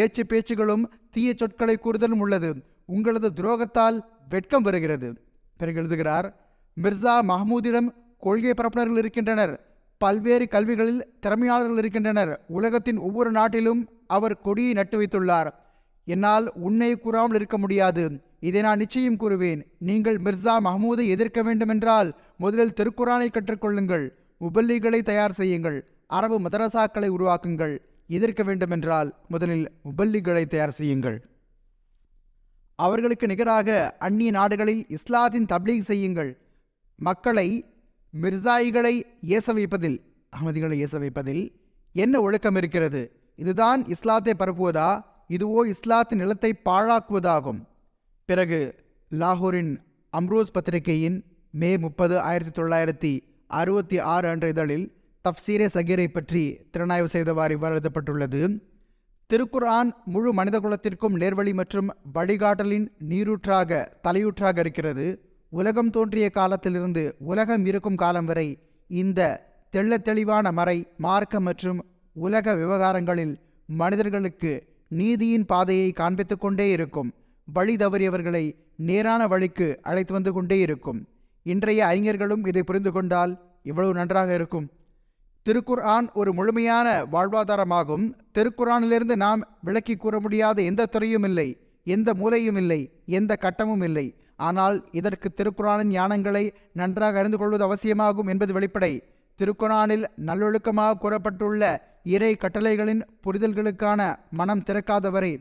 ஏச்சு பேச்சுகளும் தீய சொற்களை கூறுதலும் உள்ளது உங்களது துரோகத்தால் வெட்கம் வருகிறது பிறகு எழுதுகிறார் மிர்சா மஹமூதிடம் கொள்கை பரப்பினர்கள் இருக்கின்றனர் பல்வேறு கல்விகளில் திறமையாளர்கள் இருக்கின்றனர் உலகத்தின் ஒவ்வொரு நாட்டிலும் அவர் கொடியை நட்டு வைத்துள்ளார் என்னால் உன்னை கூறாமல் இருக்க முடியாது இதை நான் நிச்சயம் கூறுவேன் நீங்கள் மிர்சா மஹமூதை எதிர்க்க வேண்டுமென்றால் முதலில் திருக்குறானை கற்றுக்கொள்ளுங்கள் உபல்லிகளை தயார் செய்யுங்கள் அரபு மதரசாக்களை உருவாக்குங்கள் எதிர்க்க வேண்டுமென்றால் முதலில் உபல்லிகளை தயார் செய்யுங்கள் அவர்களுக்கு நிகராக அந்நிய நாடுகளில் இஸ்லாத்தின் தப்லீக் செய்யுங்கள் மக்களை மிர்சாயிகளை ஏச வைப்பதில் அகமதிகளை ஏச வைப்பதில் என்ன ஒழுக்கம் இருக்கிறது இதுதான் இஸ்லாத்தை பரப்புவதா இதுவோ இஸ்லாத்தின் நிலத்தை பாழாக்குவதாகும் பிறகு லாகூரின் அம்ரோஸ் பத்திரிகையின் மே முப்பது ஆயிரத்தி தொள்ளாயிரத்தி அறுபத்தி ஆறு அன்ற இதழில் தப்சீரே சகீரை பற்றி திறனாய்வு செய்தவாறு இவ்வாறு திருக்குர்ஆன் முழு மனிதகுலத்திற்கும் நேர்வழி மற்றும் வழிகாட்டலின் நீரூற்றாக தலையூற்றாக இருக்கிறது உலகம் தோன்றிய காலத்திலிருந்து உலகம் இருக்கும் காலம் வரை இந்த தெள்ள தெளிவான மறை மார்க்க மற்றும் உலக விவகாரங்களில் மனிதர்களுக்கு நீதியின் பாதையை காண்பித்து கொண்டே இருக்கும் வழி தவறியவர்களை நேரான வழிக்கு அழைத்து வந்து கொண்டே இருக்கும் இன்றைய அறிஞர்களும் இதை புரிந்து கொண்டால் இவ்வளவு நன்றாக இருக்கும் திருக்குர்ஆன் ஒரு முழுமையான வாழ்வாதாரமாகும் திருக்குர்ஆனிலிருந்து நாம் விளக்கி கூற முடியாத எந்த துறையும் இல்லை எந்த மூலையும் இல்லை எந்த கட்டமும் இல்லை ஆனால் இதற்கு திருக்குறானின் ஞானங்களை நன்றாக அறிந்து கொள்வது அவசியமாகும் என்பது வெளிப்படை திருக்குறானில் நல்லொழுக்கமாக கூறப்பட்டுள்ள இறை கட்டளைகளின் புரிதல்களுக்கான மனம் திறக்காதவரை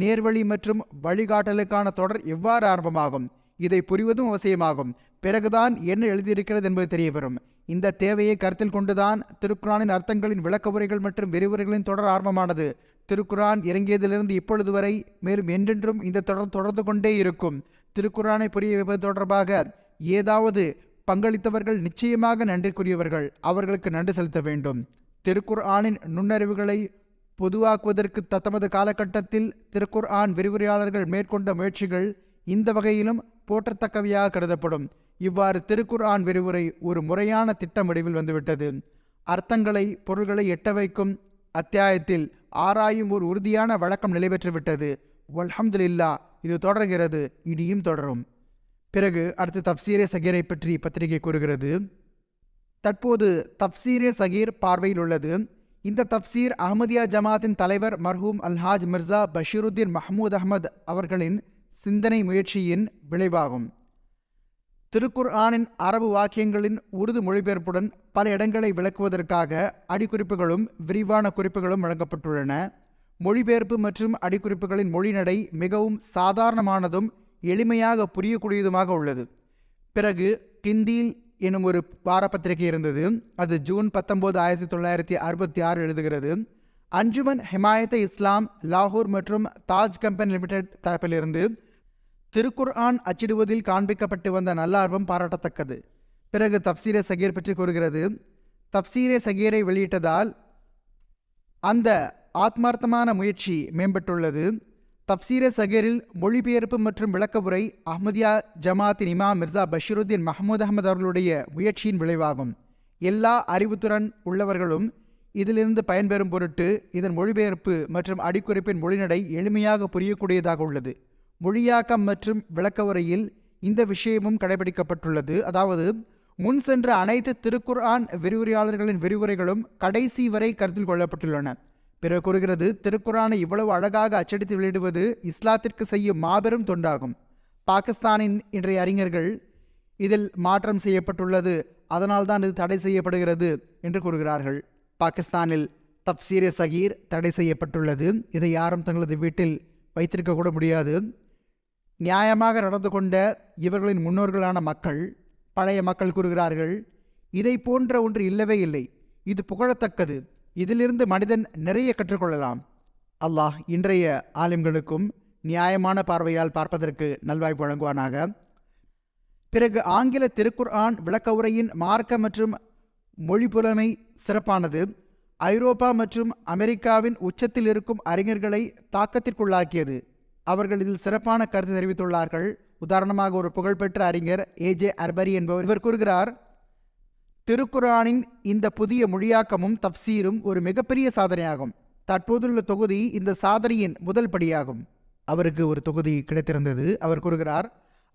நேர்வழி மற்றும் வழிகாட்டலுக்கான தொடர் எவ்வாறு ஆரம்பமாகும் இதை புரிவதும் அவசியமாகும் பிறகுதான் என்ன எழுதியிருக்கிறது என்பது தெரியவரும் இந்த தேவையை கருத்தில் கொண்டுதான் திருக்குறானின் அர்த்தங்களின் விளக்க உரைகள் மற்றும் விரிவுரைகளின் தொடர் ஆரம்பமானது திருக்குறான் இறங்கியதிலிருந்து இப்பொழுது வரை மேலும் என்றென்றும் இந்த தொடர் தொடர்ந்து கொண்டே இருக்கும் திருக்குறானை புரிய வைப்பது தொடர்பாக ஏதாவது பங்களித்தவர்கள் நிச்சயமாக நன்றிக்குரியவர்கள் அவர்களுக்கு நன்றி செலுத்த வேண்டும் திருக்குர் ஆனின் நுண்ணறிவுகளை பொதுவாக்குவதற்கு தத்தமது காலகட்டத்தில் திருக்குர் ஆண் விரிவுரையாளர்கள் மேற்கொண்ட முயற்சிகள் இந்த வகையிலும் போற்றத்தக்கவையாக கருதப்படும் இவ்வாறு திருக்குர் ஆண் விரிவுரை ஒரு முறையான முடிவில் வந்துவிட்டது அர்த்தங்களை பொருள்களை எட்ட வைக்கும் அத்தியாயத்தில் ஆராயும் ஒரு உறுதியான வழக்கம் நிலைபெற்றுவிட்டது வல்ஹம்துலில்லா இது தொடர்கிறது இனியும் தொடரும் பிறகு அடுத்து தப்சீரே சகீரை பற்றி பத்திரிகை கூறுகிறது தற்போது தப்சீரே சகீர் பார்வையில் உள்ளது இந்த தப்சீர் அஹமதியா ஜமாத்தின் தலைவர் மர்ஹூம் அல்ஹாஜ் மிர்சா பஷீருதீன் மஹமூத் அஹமத் அவர்களின் சிந்தனை முயற்சியின் விளைவாகும் திருக்குர் ஆனின் அரபு வாக்கியங்களின் உருது மொழிபெயர்ப்புடன் பல இடங்களை விளக்குவதற்காக அடிக்குறிப்புகளும் விரிவான குறிப்புகளும் வழங்கப்பட்டுள்ளன மொழிபெயர்ப்பு மற்றும் அடிக்குறிப்புகளின் மொழிநடை மிகவும் சாதாரணமானதும் எளிமையாக புரியக்கூடியதுமாக உள்ளது பிறகு கிந்தியில் எனும் ஒரு வாரப்பத்திரிகை இருந்தது அது ஜூன் பத்தொம்போது ஆயிரத்தி தொள்ளாயிரத்தி அறுபத்தி ஆறு எழுதுகிறது அஞ்சுமன் ஹிமாயத்தை இஸ்லாம் லாகூர் மற்றும் தாஜ் கம்பெனி லிமிடெட் தரப்பிலிருந்து திருக்குர் ஆன் அச்சிடுவதில் காண்பிக்கப்பட்டு வந்த நல்லார்வம் பாராட்டத்தக்கது பிறகு தப்சீரே சகீர் பற்றி கூறுகிறது தப்சீரே சகீரை வெளியிட்டதால் அந்த ஆத்மார்த்தமான முயற்சி மேம்பட்டுள்ளது தப்சீர சகீரில் மொழிபெயர்ப்பு மற்றும் விளக்கவுரை அஹ்மதியா ஜமாத்தின் இமா மிர்சா பஷீருத்தீன் மஹமூத் அகமது அவர்களுடைய முயற்சியின் விளைவாகும் எல்லா அறிவுத்துடன் உள்ளவர்களும் இதிலிருந்து பயன்பெறும் பொருட்டு இதன் மொழிபெயர்ப்பு மற்றும் அடிக்குறிப்பின் மொழிநடை எளிமையாக புரியக்கூடியதாக உள்ளது மொழியாக்கம் மற்றும் விளக்கவுரையில் இந்த விஷயமும் கடைபிடிக்கப்பட்டுள்ளது அதாவது முன் சென்ற அனைத்து திருக்குர்ஆன் விரிவுரையாளர்களின் விரிவுரைகளும் கடைசி வரை கருத்தில் கொள்ளப்பட்டுள்ளன பிறர் கூறுகிறது திருக்குறானை இவ்வளவு அழகாக அச்சடித்து வெளியிடுவது இஸ்லாத்திற்கு செய்யும் மாபெரும் தொண்டாகும் பாகிஸ்தானின் இன்றைய அறிஞர்கள் இதில் மாற்றம் செய்யப்பட்டுள்ளது அதனால்தான் இது தடை செய்யப்படுகிறது என்று கூறுகிறார்கள் பாகிஸ்தானில் தப்சீரே சகீர் தடை செய்யப்பட்டுள்ளது இதை யாரும் தங்களது வீட்டில் வைத்திருக்க கூட முடியாது நியாயமாக நடந்து கொண்ட இவர்களின் முன்னோர்களான மக்கள் பழைய மக்கள் கூறுகிறார்கள் இதை போன்ற ஒன்று இல்லவே இல்லை இது புகழத்தக்கது இதிலிருந்து மனிதன் நிறைய கற்றுக்கொள்ளலாம் அல்லாஹ் இன்றைய ஆலிம்களுக்கும் நியாயமான பார்வையால் பார்ப்பதற்கு நல்வாய்ப்பு வழங்குவானாக பிறகு ஆங்கில திருக்குர் ஆண் விளக்க உரையின் மார்க்க மற்றும் மொழி புலமை சிறப்பானது ஐரோப்பா மற்றும் அமெரிக்காவின் உச்சத்தில் இருக்கும் அறிஞர்களை தாக்கத்திற்குள்ளாக்கியது அவர்கள் இதில் சிறப்பான கருத்து தெரிவித்துள்ளார்கள் உதாரணமாக ஒரு புகழ்பெற்ற அறிஞர் ஏஜே அர்பரி என்பவர் இவர் கூறுகிறார் திருக்குரானின் இந்த புதிய மொழியாக்கமும் தப்சீரும் ஒரு மிகப்பெரிய சாதனையாகும் தற்போதுள்ள தொகுதி இந்த சாதனையின் முதல் படியாகும் அவருக்கு ஒரு தொகுதி கிடைத்திருந்தது அவர் கூறுகிறார்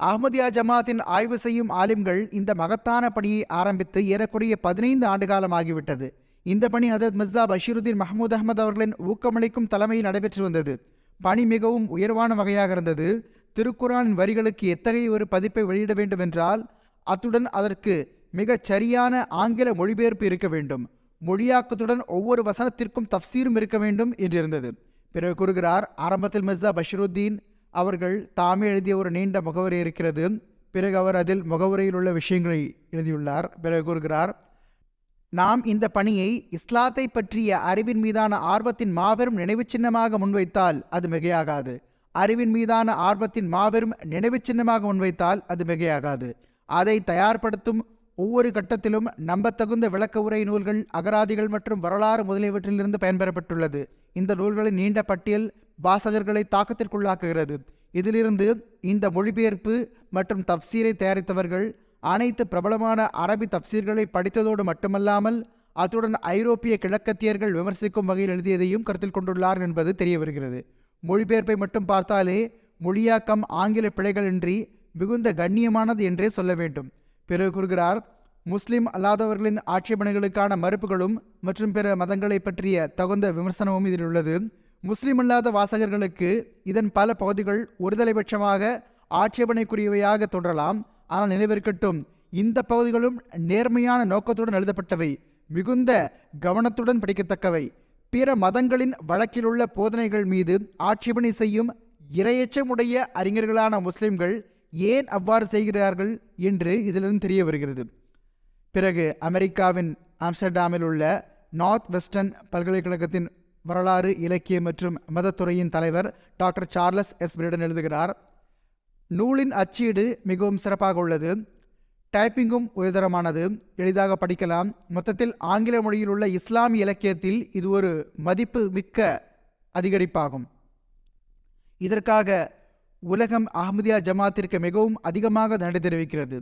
அஹமதியா ஜமாத்தின் ஆய்வு செய்யும் ஆலிம்கள் இந்த மகத்தான பணியை ஆரம்பித்து ஏறக்குறைய பதினைந்து ஆண்டுகாலம் ஆகிவிட்டது இந்த பணி ஹதரத் மிர்சா பஷீருதீன் மஹமூத் அகமது அவர்களின் ஊக்கமளிக்கும் தலைமையில் நடைபெற்று வந்தது பணி மிகவும் உயர்வான வகையாக இருந்தது திருக்குரான் வரிகளுக்கு எத்தகைய ஒரு பதிப்பை வெளியிட வேண்டும் என்றால் அத்துடன் அதற்கு மிகச் சரியான ஆங்கில மொழிபெயர்ப்பு இருக்க வேண்டும் மொழியாக்கத்துடன் ஒவ்வொரு வசனத்திற்கும் தப்சீரும் இருக்க வேண்டும் என்றிருந்தது பிறகு கூறுகிறார் ஆரம்பத்தில் மிர்சா பஷருத்தீன் அவர்கள் தாமே எழுதிய ஒரு நீண்ட முகவரி இருக்கிறது பிறகு அவர் அதில் முகவுரையில் உள்ள விஷயங்களை எழுதியுள்ளார் பிறகு கூறுகிறார் நாம் இந்த பணியை இஸ்லாத்தை பற்றிய அறிவின் மீதான ஆர்வத்தின் மாபெரும் நினைவு சின்னமாக முன்வைத்தால் அது மிகையாகாது அறிவின் மீதான ஆர்வத்தின் மாபெரும் நினைவு சின்னமாக முன்வைத்தால் அது மிகையாகாது அதை தயார்படுத்தும் ஒவ்வொரு கட்டத்திலும் நம்பத்தகுந்த விளக்க உரை நூல்கள் அகராதிகள் மற்றும் வரலாறு முதலியவற்றிலிருந்து பயன்பெறப்பட்டுள்ளது இந்த நூல்களின் நீண்ட பட்டியல் வாசகர்களை தாக்கத்திற்குள்ளாக்குகிறது இதிலிருந்து இந்த மொழிபெயர்ப்பு மற்றும் தப்சீரை தயாரித்தவர்கள் அனைத்து பிரபலமான அரபி தப்சீர்களை படித்ததோடு மட்டுமல்லாமல் அத்துடன் ஐரோப்பிய கிழக்கத்தியர்கள் விமர்சிக்கும் வகையில் எழுதியதையும் கருத்தில் கொண்டுள்ளார் என்பது தெரிய வருகிறது மொழிபெயர்ப்பை மட்டும் பார்த்தாலே மொழியாக்கம் ஆங்கில பிழைகளின்றி மிகுந்த கண்ணியமானது என்றே சொல்ல வேண்டும் பிறகு கூறுகிறார் முஸ்லிம் அல்லாதவர்களின் ஆட்சேபனைகளுக்கான மறுப்புகளும் மற்றும் பிற மதங்களை பற்றிய தகுந்த விமர்சனமும் இதில் உள்ளது முஸ்லிம் அல்லாத வாசகர்களுக்கு இதன் பல பகுதிகள் ஒருதலைபட்சமாக ஆட்சேபனைக்குரியவையாக தோன்றலாம் ஆனால் நினைவிருக்கட்டும் இந்த பகுதிகளும் நேர்மையான நோக்கத்துடன் எழுதப்பட்டவை மிகுந்த கவனத்துடன் படிக்கத்தக்கவை பிற மதங்களின் வழக்கிலுள்ள போதனைகள் மீது ஆட்சேபனை செய்யும் இரையச்சமுடைய அறிஞர்களான முஸ்லிம்கள் ஏன் அவ்வாறு செய்கிறார்கள் என்று இதிலிருந்து தெரிய வருகிறது பிறகு அமெரிக்காவின் ஆம்ஸ்டர்டாமில் உள்ள நார்த் வெஸ்டர்ன் பல்கலைக்கழகத்தின் வரலாறு இலக்கிய மற்றும் மதத்துறையின் தலைவர் டாக்டர் சார்லஸ் எஸ் பிரிடன் எழுதுகிறார் நூலின் அச்சீடு மிகவும் சிறப்பாக உள்ளது டைப்பிங்கும் உயர்தரமானது எளிதாக படிக்கலாம் மொத்தத்தில் ஆங்கில மொழியில் உள்ள இஸ்லாமிய இலக்கியத்தில் இது ஒரு மதிப்பு மிக்க அதிகரிப்பாகும் இதற்காக உலகம் அஹமதியா ஜமாத்திற்கு மிகவும் அதிகமாக நன்றி தெரிவிக்கிறது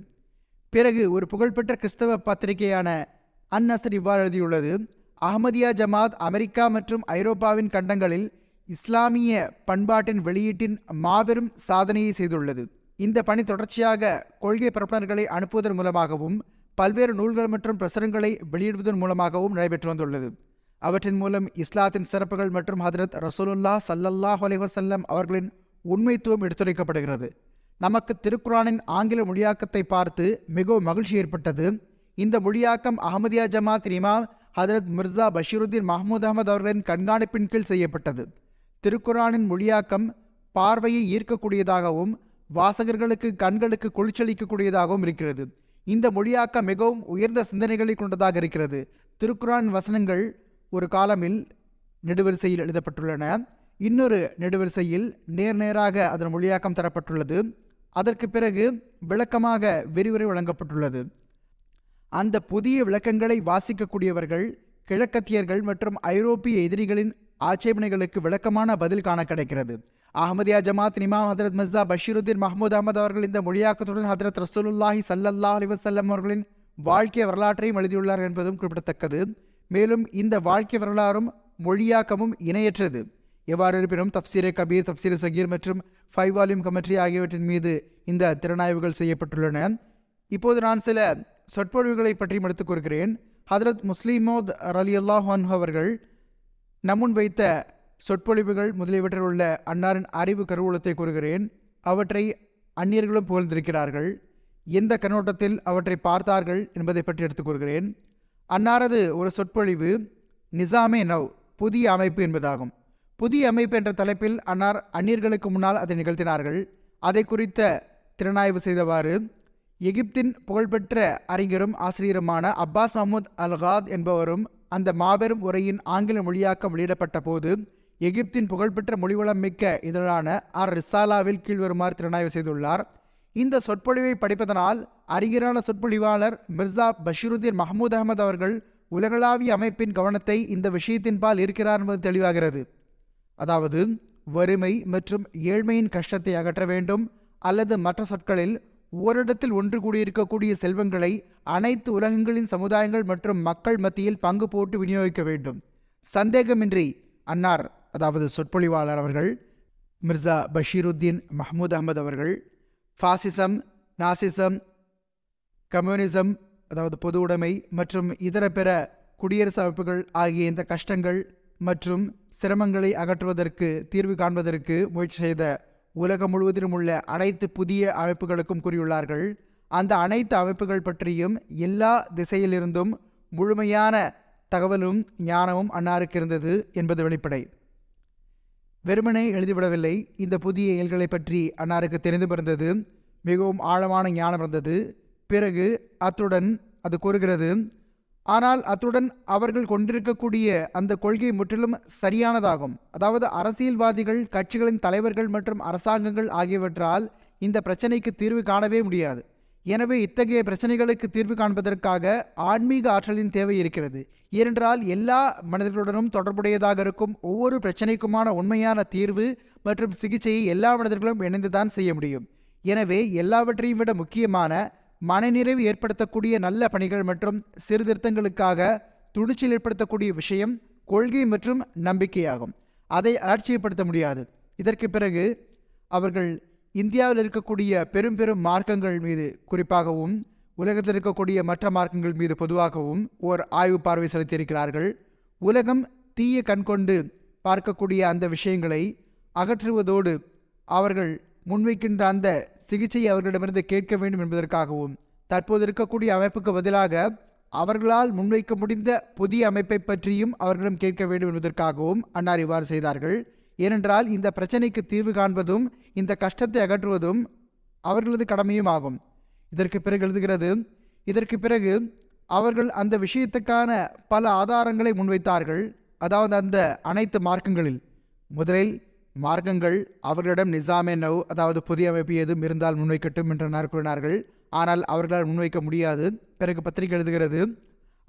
பிறகு ஒரு புகழ்பெற்ற கிறிஸ்தவ பத்திரிகையான அன்னசர் இவ்வாறு எழுதியுள்ளது அஹமதியா ஜமாத் அமெரிக்கா மற்றும் ஐரோப்பாவின் கண்டங்களில் இஸ்லாமிய பண்பாட்டின் வெளியீட்டின் மாபெரும் சாதனையை செய்துள்ளது இந்த பணி தொடர்ச்சியாக கொள்கை பரப்பினர்களை அனுப்புவதன் மூலமாகவும் பல்வேறு நூல்கள் மற்றும் பிரசுரங்களை வெளியிடுவதன் மூலமாகவும் நடைபெற்று வந்துள்ளது அவற்றின் மூலம் இஸ்லாத்தின் சிறப்புகள் மற்றும் ஹதரத் ரசூலுல்லா சல்லல்லாஹ் அலைவசல்லம் அவர்களின் உண்மைத்துவம் எடுத்துரைக்கப்படுகிறது நமக்கு திருக்குரானின் ஆங்கில மொழியாக்கத்தை பார்த்து மிகவும் மகிழ்ச்சி ஏற்பட்டது இந்த மொழியாக்கம் அகமதியா ஜமாத் இமாம் ஹதரத் மிர்சா பஷீருதீன் மஹமூத் அகமது அவர்களின் கண்காணிப்பின் கீழ் செய்யப்பட்டது திருக்குரானின் மொழியாக்கம் பார்வையை ஈர்க்கக்கூடியதாகவும் வாசகர்களுக்கு கண்களுக்கு குளிச்சளிக்கக்கூடியதாகவும் இருக்கிறது இந்த மொழியாக்கம் மிகவும் உயர்ந்த சிந்தனைகளை கொண்டதாக இருக்கிறது திருக்குரான் வசனங்கள் ஒரு காலமில் நெடுவரிசையில் எழுதப்பட்டுள்ளன இன்னொரு நெடுவரிசையில் நேர் நேராக அதன் மொழியாக்கம் தரப்பட்டுள்ளது அதற்கு பிறகு விளக்கமாக விரிவுரை வழங்கப்பட்டுள்ளது அந்த புதிய விளக்கங்களை வாசிக்கக்கூடியவர்கள் கிழக்கத்தியர்கள் மற்றும் ஐரோப்பிய எதிரிகளின் ஆட்சேபனைகளுக்கு விளக்கமான பதில் காண கிடைக்கிறது அகமதியா ஜமாத் நிமாம் ஹதரத் மிர்சா பஷீருதீன் மஹமூத் அகமது அவர்கள் இந்த மொழியாக்கத்துடன் ஹதரத் ரசூலுல்லாஹி சல்லல்லா அலிவசல்லம் அவர்களின் வாழ்க்கை வரலாற்றையும் எழுதியுள்ளார் என்பதும் குறிப்பிடத்தக்கது மேலும் இந்த வாழ்க்கை வரலாறும் மொழியாக்கமும் இணையற்றது எவ்வாறு இருப்பினும் தப்சீரே கபீர் தப்சீர் சகீர் மற்றும் ஃபைவ் வால்யூம் கமெட்ரி ஆகியவற்றின் மீது இந்த திறனாய்வுகள் செய்யப்பட்டுள்ளன இப்போது நான் சில சொற்பொழிவுகளை பற்றி எடுத்துக் கொடுக்கிறேன் ஹதரத் முஸ்லிமோத் அலி அல்லாஹான் அவர்கள் நம்முன் வைத்த சொற்பொழிவுகள் முதலியவற்றில் உள்ள அன்னாரின் அறிவு கருவூலத்தை கூறுகிறேன் அவற்றை அந்நியர்களும் புகழ்ந்திருக்கிறார்கள் எந்த கண்ணோட்டத்தில் அவற்றை பார்த்தார்கள் என்பதை பற்றி எடுத்துக் கூறுகிறேன் அன்னாரது ஒரு சொற்பொழிவு நிசாமே நவ் புதிய அமைப்பு என்பதாகும் புதிய அமைப்பு என்ற தலைப்பில் அன்னார் அந்நியர்களுக்கு முன்னால் அதை நிகழ்த்தினார்கள் அதை குறித்த திறனாய்வு செய்தவாறு எகிப்தின் புகழ்பெற்ற அறிஞரும் ஆசிரியருமான அப்பாஸ் மஹமூத் அல்ஹாத் என்பவரும் அந்த மாபெரும் உரையின் ஆங்கில மொழியாக்கம் வெளியிடப்பட்ட போது எகிப்தின் புகழ்பெற்ற மொழிவளம் மிக்க இதழான ஆர் ரிசாலாவில் கீழ்வருமாறு திறனாய்வு செய்துள்ளார் இந்த சொற்பொழிவை படிப்பதனால் அறிஞரான சொற்பொழிவாளர் மிர்சா பஷீருதீன் மஹமூத் அகமது அவர்கள் உலகளாவிய அமைப்பின் கவனத்தை இந்த விஷயத்தின்பால் இருக்கிறார் என்பது தெளிவாகிறது அதாவது வறுமை மற்றும் ஏழ்மையின் கஷ்டத்தை அகற்ற வேண்டும் அல்லது மற்ற சொற்களில் ஓரிடத்தில் ஒன்று கூடியிருக்கக்கூடிய செல்வங்களை அனைத்து உலகங்களின் சமுதாயங்கள் மற்றும் மக்கள் மத்தியில் பங்கு போட்டு விநியோகிக்க வேண்டும் சந்தேகமின்றி அன்னார் அதாவது சொற்பொழிவாளர் அவர்கள் மிர்சா பஷீருத்தீன் மஹமூத் அகமது அவர்கள் ஃபாசிசம் நாசிசம் கம்யூனிசம் அதாவது பொது உடைமை மற்றும் இதர பிற குடியரசு அமைப்புகள் ஆகிய இந்த கஷ்டங்கள் மற்றும் சிரமங்களை அகற்றுவதற்கு தீர்வு காண்பதற்கு முயற்சி செய்த உலகம் முழுவதிலும் உள்ள அனைத்து புதிய அமைப்புகளுக்கும் கூறியுள்ளார்கள் அந்த அனைத்து அமைப்புகள் பற்றியும் எல்லா திசையிலிருந்தும் முழுமையான தகவலும் ஞானமும் அன்னாருக்கு இருந்தது என்பது வெளிப்படை வெறுமனே எழுதிவிடவில்லை இந்த புதிய இயல்களை பற்றி அன்னாருக்கு தெரிந்து பிறந்தது மிகவும் ஆழமான ஞானம் இருந்தது பிறகு அத்துடன் அது கூறுகிறது ஆனால் அத்துடன் அவர்கள் கொண்டிருக்கக்கூடிய அந்த கொள்கை முற்றிலும் சரியானதாகும் அதாவது அரசியல்வாதிகள் கட்சிகளின் தலைவர்கள் மற்றும் அரசாங்கங்கள் ஆகியவற்றால் இந்த பிரச்சனைக்கு தீர்வு காணவே முடியாது எனவே இத்தகைய பிரச்சனைகளுக்கு தீர்வு காண்பதற்காக ஆன்மீக ஆற்றலின் தேவை இருக்கிறது ஏனென்றால் எல்லா மனிதர்களுடனும் தொடர்புடையதாக இருக்கும் ஒவ்வொரு பிரச்சனைக்குமான உண்மையான தீர்வு மற்றும் சிகிச்சையை எல்லா மனிதர்களும் இணைந்துதான் செய்ய முடியும் எனவே எல்லாவற்றையும் விட முக்கியமான மனநிறைவு ஏற்படுத்தக்கூடிய நல்ல பணிகள் மற்றும் சீர்திருத்தங்களுக்காக துணிச்சல் ஏற்படுத்தக்கூடிய விஷயம் கொள்கை மற்றும் நம்பிக்கையாகும் அதை அலட்சியப்படுத்த முடியாது இதற்கு பிறகு அவர்கள் இந்தியாவில் இருக்கக்கூடிய பெரும் பெரும் மார்க்கங்கள் மீது குறிப்பாகவும் உலகத்தில் இருக்கக்கூடிய மற்ற மார்க்கங்கள் மீது பொதுவாகவும் ஓர் ஆய்வு பார்வை செலுத்தியிருக்கிறார்கள் உலகம் தீய கண்கொண்டு பார்க்கக்கூடிய அந்த விஷயங்களை அகற்றுவதோடு அவர்கள் முன்வைக்கின்ற அந்த சிகிச்சை அவர்களிடமிருந்து கேட்க வேண்டும் என்பதற்காகவும் தற்போது இருக்கக்கூடிய அமைப்புக்கு பதிலாக அவர்களால் முன்வைக்க முடிந்த புதிய அமைப்பை பற்றியும் அவர்களிடம் கேட்க வேண்டும் என்பதற்காகவும் அன்னார் இவ்வாறு செய்தார்கள் ஏனென்றால் இந்த பிரச்சனைக்கு தீர்வு காண்பதும் இந்த கஷ்டத்தை அகற்றுவதும் அவர்களது கடமையும் ஆகும் இதற்கு பிறகு எழுதுகிறது இதற்கு பிறகு அவர்கள் அந்த விஷயத்துக்கான பல ஆதாரங்களை முன்வைத்தார்கள் அதாவது அந்த அனைத்து மார்க்கங்களில் முதலில் மார்க்கங்கள் அவர்களிடம் நிசாமே நவ் அதாவது புதிய அமைப்பு ஏதும் இருந்தால் முன்வைக்கட்டும் நான் கூறினார்கள் ஆனால் அவர்களால் முன்வைக்க முடியாது பிறகு பத்திரிகை எழுதுகிறது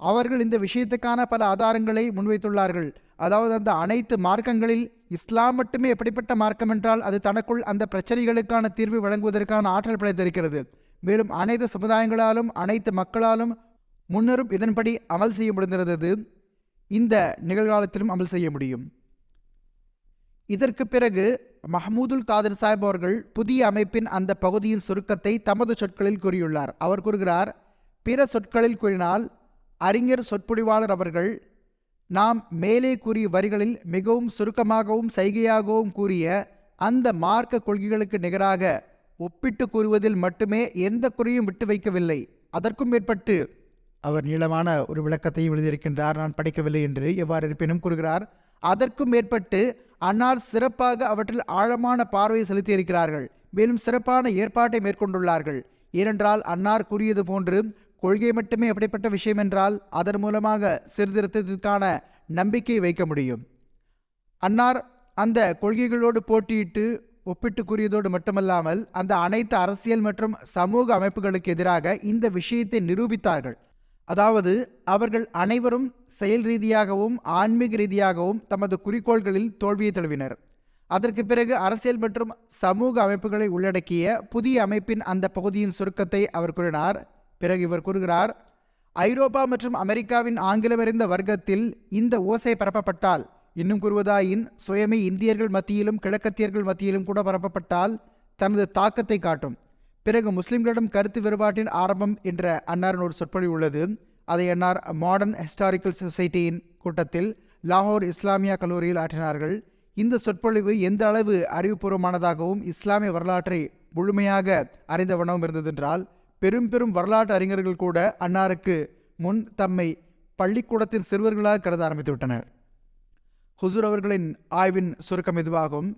அவர்கள் இந்த விஷயத்துக்கான பல ஆதாரங்களை முன்வைத்துள்ளார்கள் அதாவது அந்த அனைத்து மார்க்கங்களில் இஸ்லாம் மட்டுமே எப்படிப்பட்ட மார்க்கம் என்றால் அது தனக்குள் அந்த பிரச்சனைகளுக்கான தீர்வு வழங்குவதற்கான ஆற்றல் படைத்திருக்கிறது மேலும் அனைத்து சமுதாயங்களாலும் அனைத்து மக்களாலும் முன்னரும் இதன்படி அமல் செய்ய முடிந்திருந்தது இந்த நிகழ்காலத்திலும் அமல் செய்ய முடியும் இதற்கு பிறகு மஹமூதுல் காதர் சாஹிப் அவர்கள் புதிய அமைப்பின் அந்த பகுதியின் சுருக்கத்தை தமது சொற்களில் கூறியுள்ளார் அவர் கூறுகிறார் பிற சொற்களில் கூறினால் அறிஞர் சொற்பொழிவாளர் அவர்கள் நாம் மேலே கூறிய வரிகளில் மிகவும் சுருக்கமாகவும் சைகையாகவும் கூறிய அந்த மார்க்க கொள்கைகளுக்கு நிகராக ஒப்பிட்டு கூறுவதில் மட்டுமே எந்த குறையும் விட்டு வைக்கவில்லை அதற்கும் மேற்பட்டு அவர் நீளமான ஒரு விளக்கத்தையும் எழுதியிருக்கின்றார் நான் படிக்கவில்லை என்று எவ்வாறு இருப்பினும் கூறுகிறார் அதற்கும் மேற்பட்டு அன்னார் சிறப்பாக அவற்றில் ஆழமான பார்வையை செலுத்தியிருக்கிறார்கள் மேலும் சிறப்பான ஏற்பாட்டை மேற்கொண்டுள்ளார்கள் ஏனென்றால் அன்னார் கூறியது போன்று கொள்கை மட்டுமே அப்படிப்பட்ட விஷயம் என்றால் அதன் மூலமாக சீர்திருத்தத்திற்கான நம்பிக்கை வைக்க முடியும் அன்னார் அந்த கொள்கைகளோடு போட்டியிட்டு ஒப்பிட்டு கூறியதோடு மட்டுமல்லாமல் அந்த அனைத்து அரசியல் மற்றும் சமூக அமைப்புகளுக்கு எதிராக இந்த விஷயத்தை நிரூபித்தார்கள் அதாவது அவர்கள் அனைவரும் செயல் ரீதியாகவும் ஆன்மீக ரீதியாகவும் தமது குறிக்கோள்களில் தோல்வியை தழுவினர் அதற்கு பிறகு அரசியல் மற்றும் சமூக அமைப்புகளை உள்ளடக்கிய புதிய அமைப்பின் அந்த பகுதியின் சுருக்கத்தை அவர் கூறினார் பிறகு இவர் கூறுகிறார் ஐரோப்பா மற்றும் அமெரிக்காவின் ஆங்கிலமறிந்த வர்க்கத்தில் இந்த ஓசை பரப்பப்பட்டால் இன்னும் கூறுவதாயின் சுயமே இந்தியர்கள் மத்தியிலும் கிழக்கத்தியர்கள் மத்தியிலும் கூட பரப்பப்பட்டால் தனது தாக்கத்தை காட்டும் பிறகு முஸ்லிம்களிடம் கருத்து வேறுபாட்டின் ஆரம்பம் என்ற அன்னாரின் ஒரு சொற்பொழிவு உள்ளது அதை என்ஆர் மாடர்ன் ஹிஸ்டாரிக்கல் சொசைட்டியின் கூட்டத்தில் லாகூர் இஸ்லாமியா கல்லூரியில் ஆற்றினார்கள் இந்த சொற்பொழிவு எந்த அளவு அறிவுபூர்வமானதாகவும் இஸ்லாமிய வரலாற்றை முழுமையாக அறிந்தவனவும் இருந்ததென்றால் பெரும் பெரும் வரலாற்று அறிஞர்கள் கூட அன்னாருக்கு முன் தம்மை பள்ளிக்கூடத்தின் சிறுவர்களாக கருத ஆரம்பித்துவிட்டனர் ஹுசூர் அவர்களின் ஆய்வின் சுருக்கம் இதுவாகும்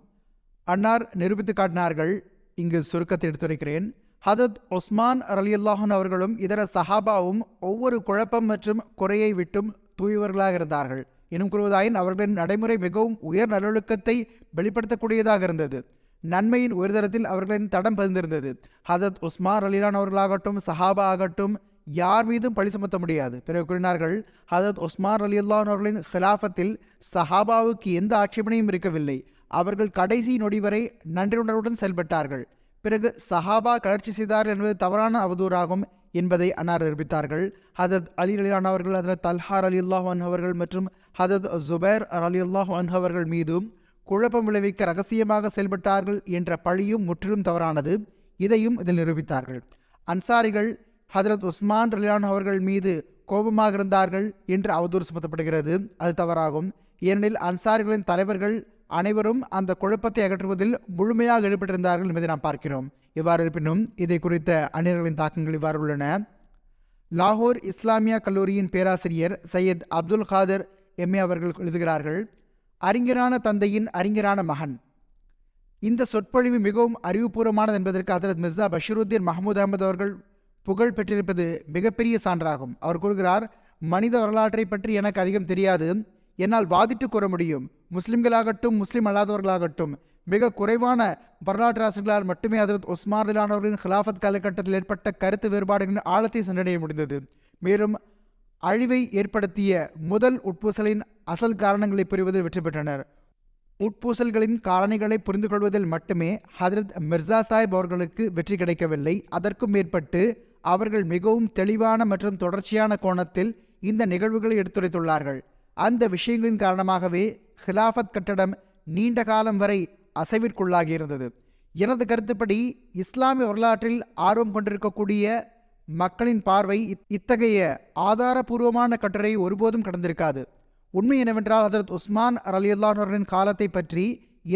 அன்னார் நிரூபித்து காட்டினார்கள் இங்கு சுருக்கத்தை எடுத்துரைக்கிறேன் ஹதரத் ஒஸ்மான் அலி அல்லாஹன் அவர்களும் இதர சஹாபாவும் ஒவ்வொரு குழப்பம் மற்றும் குறையை விட்டும் தூய்வர்களாக இருந்தார்கள் இன்னும் கூறுவதாயின் அவர்களின் நடைமுறை மிகவும் உயர் நல்லொழுக்கத்தை வெளிப்படுத்தக்கூடியதாக இருந்தது நன்மையின் உயர்தரத்தில் அவர்களின் தடம் பதிந்திருந்தது ஹதரத் உஸ்மான் அலிலான் அவர்களாகட்டும் சஹாபா ஆகட்டும் யார் மீதும் பழி சுமத்த முடியாது பிறகு கூறினார்கள் ஹதரத் உஸ்மான் அலி அவர்களின் ஹிலாஃபத்தில் சஹாபாவுக்கு எந்த ஆட்சேபனையும் இருக்கவில்லை அவர்கள் கடைசி நொடி வரை நன்றியுணர்வுடன் செயல்பட்டார்கள் பிறகு சஹாபா கலர்ச்சி செய்தார்கள் என்பது தவறான அவதூறாகும் என்பதை அன்னார் அறிவித்தார்கள் ஹதத் அலி அலிலான் அவர்கள் ஹதரத் அல்ஹார் அலி அல்லாஹ் அவர்கள் மற்றும் ஹதத் ஜுபேர் அலி அல்லாஹ் அவர்கள் மீதும் குழப்பம் விளைவிக்க ரகசியமாக செயல்பட்டார்கள் என்ற பழியும் முற்றிலும் தவறானது இதையும் இதில் நிரூபித்தார்கள் அன்சாரிகள் ஹதரத் உஸ்மான் ரலியான் அவர்கள் மீது கோபமாக இருந்தார்கள் என்று அவதூறு சுமத்தப்படுகிறது அது தவறாகும் ஏனெனில் அன்சாரிகளின் தலைவர்கள் அனைவரும் அந்த குழப்பத்தை அகற்றுவதில் முழுமையாக ஈடுபட்டிருந்தார்கள் என்பதை நாம் பார்க்கிறோம் இவ்வாறு இருப்பினும் இதை குறித்த அந்நியர்களின் தாக்கங்கள் இவ்வாறு உள்ளன லாகூர் இஸ்லாமியா கல்லூரியின் பேராசிரியர் சையத் அப்துல் காதர் எம்ஏ அவர்கள் எழுதுகிறார்கள் அறிஞரான தந்தையின் அறிஞரான மகன் இந்த சொற்பொழிவு மிகவும் அறிவுபூர்வமானது என்பதற்கு அதரத் மிர்சா பஷீருத்தீன் மஹமூத் அகமது அவர்கள் புகழ் பெற்றிருப்பது மிகப்பெரிய சான்றாகும் அவர் கூறுகிறார் மனித வரலாற்றை பற்றி எனக்கு அதிகம் தெரியாது என்னால் வாதிட்டு கூற முடியும் முஸ்லிம்களாகட்டும் முஸ்லீம் அல்லாதவர்களாகட்டும் மிக குறைவான வரலாற்று ஆசிரியர்களால் மட்டுமே அதரத் ஒஸ்மான் இலானவர்களின் ஹிலாஃபத் காலகட்டத்தில் ஏற்பட்ட கருத்து வேறுபாடுகளின் ஆழத்தை சென்றடைய முடிந்தது மேலும் அழிவை ஏற்படுத்திய முதல் உட்பூசலின் அசல் காரணங்களை புரிவதில் வெற்றி பெற்றனர் உட்பூசல்களின் காரணிகளை புரிந்து கொள்வதில் மட்டுமே ஹதரத் மிர்சா சாஹிப் அவர்களுக்கு வெற்றி கிடைக்கவில்லை அதற்கும் மேற்பட்டு அவர்கள் மிகவும் தெளிவான மற்றும் தொடர்ச்சியான கோணத்தில் இந்த நிகழ்வுகளை எடுத்துரைத்துள்ளார்கள் அந்த விஷயங்களின் காரணமாகவே ஹிலாஃபத் கட்டடம் நீண்ட காலம் வரை அசைவிற்குள்ளாகியிருந்தது எனது கருத்துப்படி இஸ்லாமிய வரலாற்றில் ஆர்வம் கொண்டிருக்கக்கூடிய மக்களின் பார்வை இத்தகைய ஆதாரபூர்வமான கட்டுரை ஒருபோதும் கடந்திருக்காது உண்மை என்னவென்றால் ஹசரத் உஸ்மான் அலியுல்லானோரின் காலத்தை பற்றி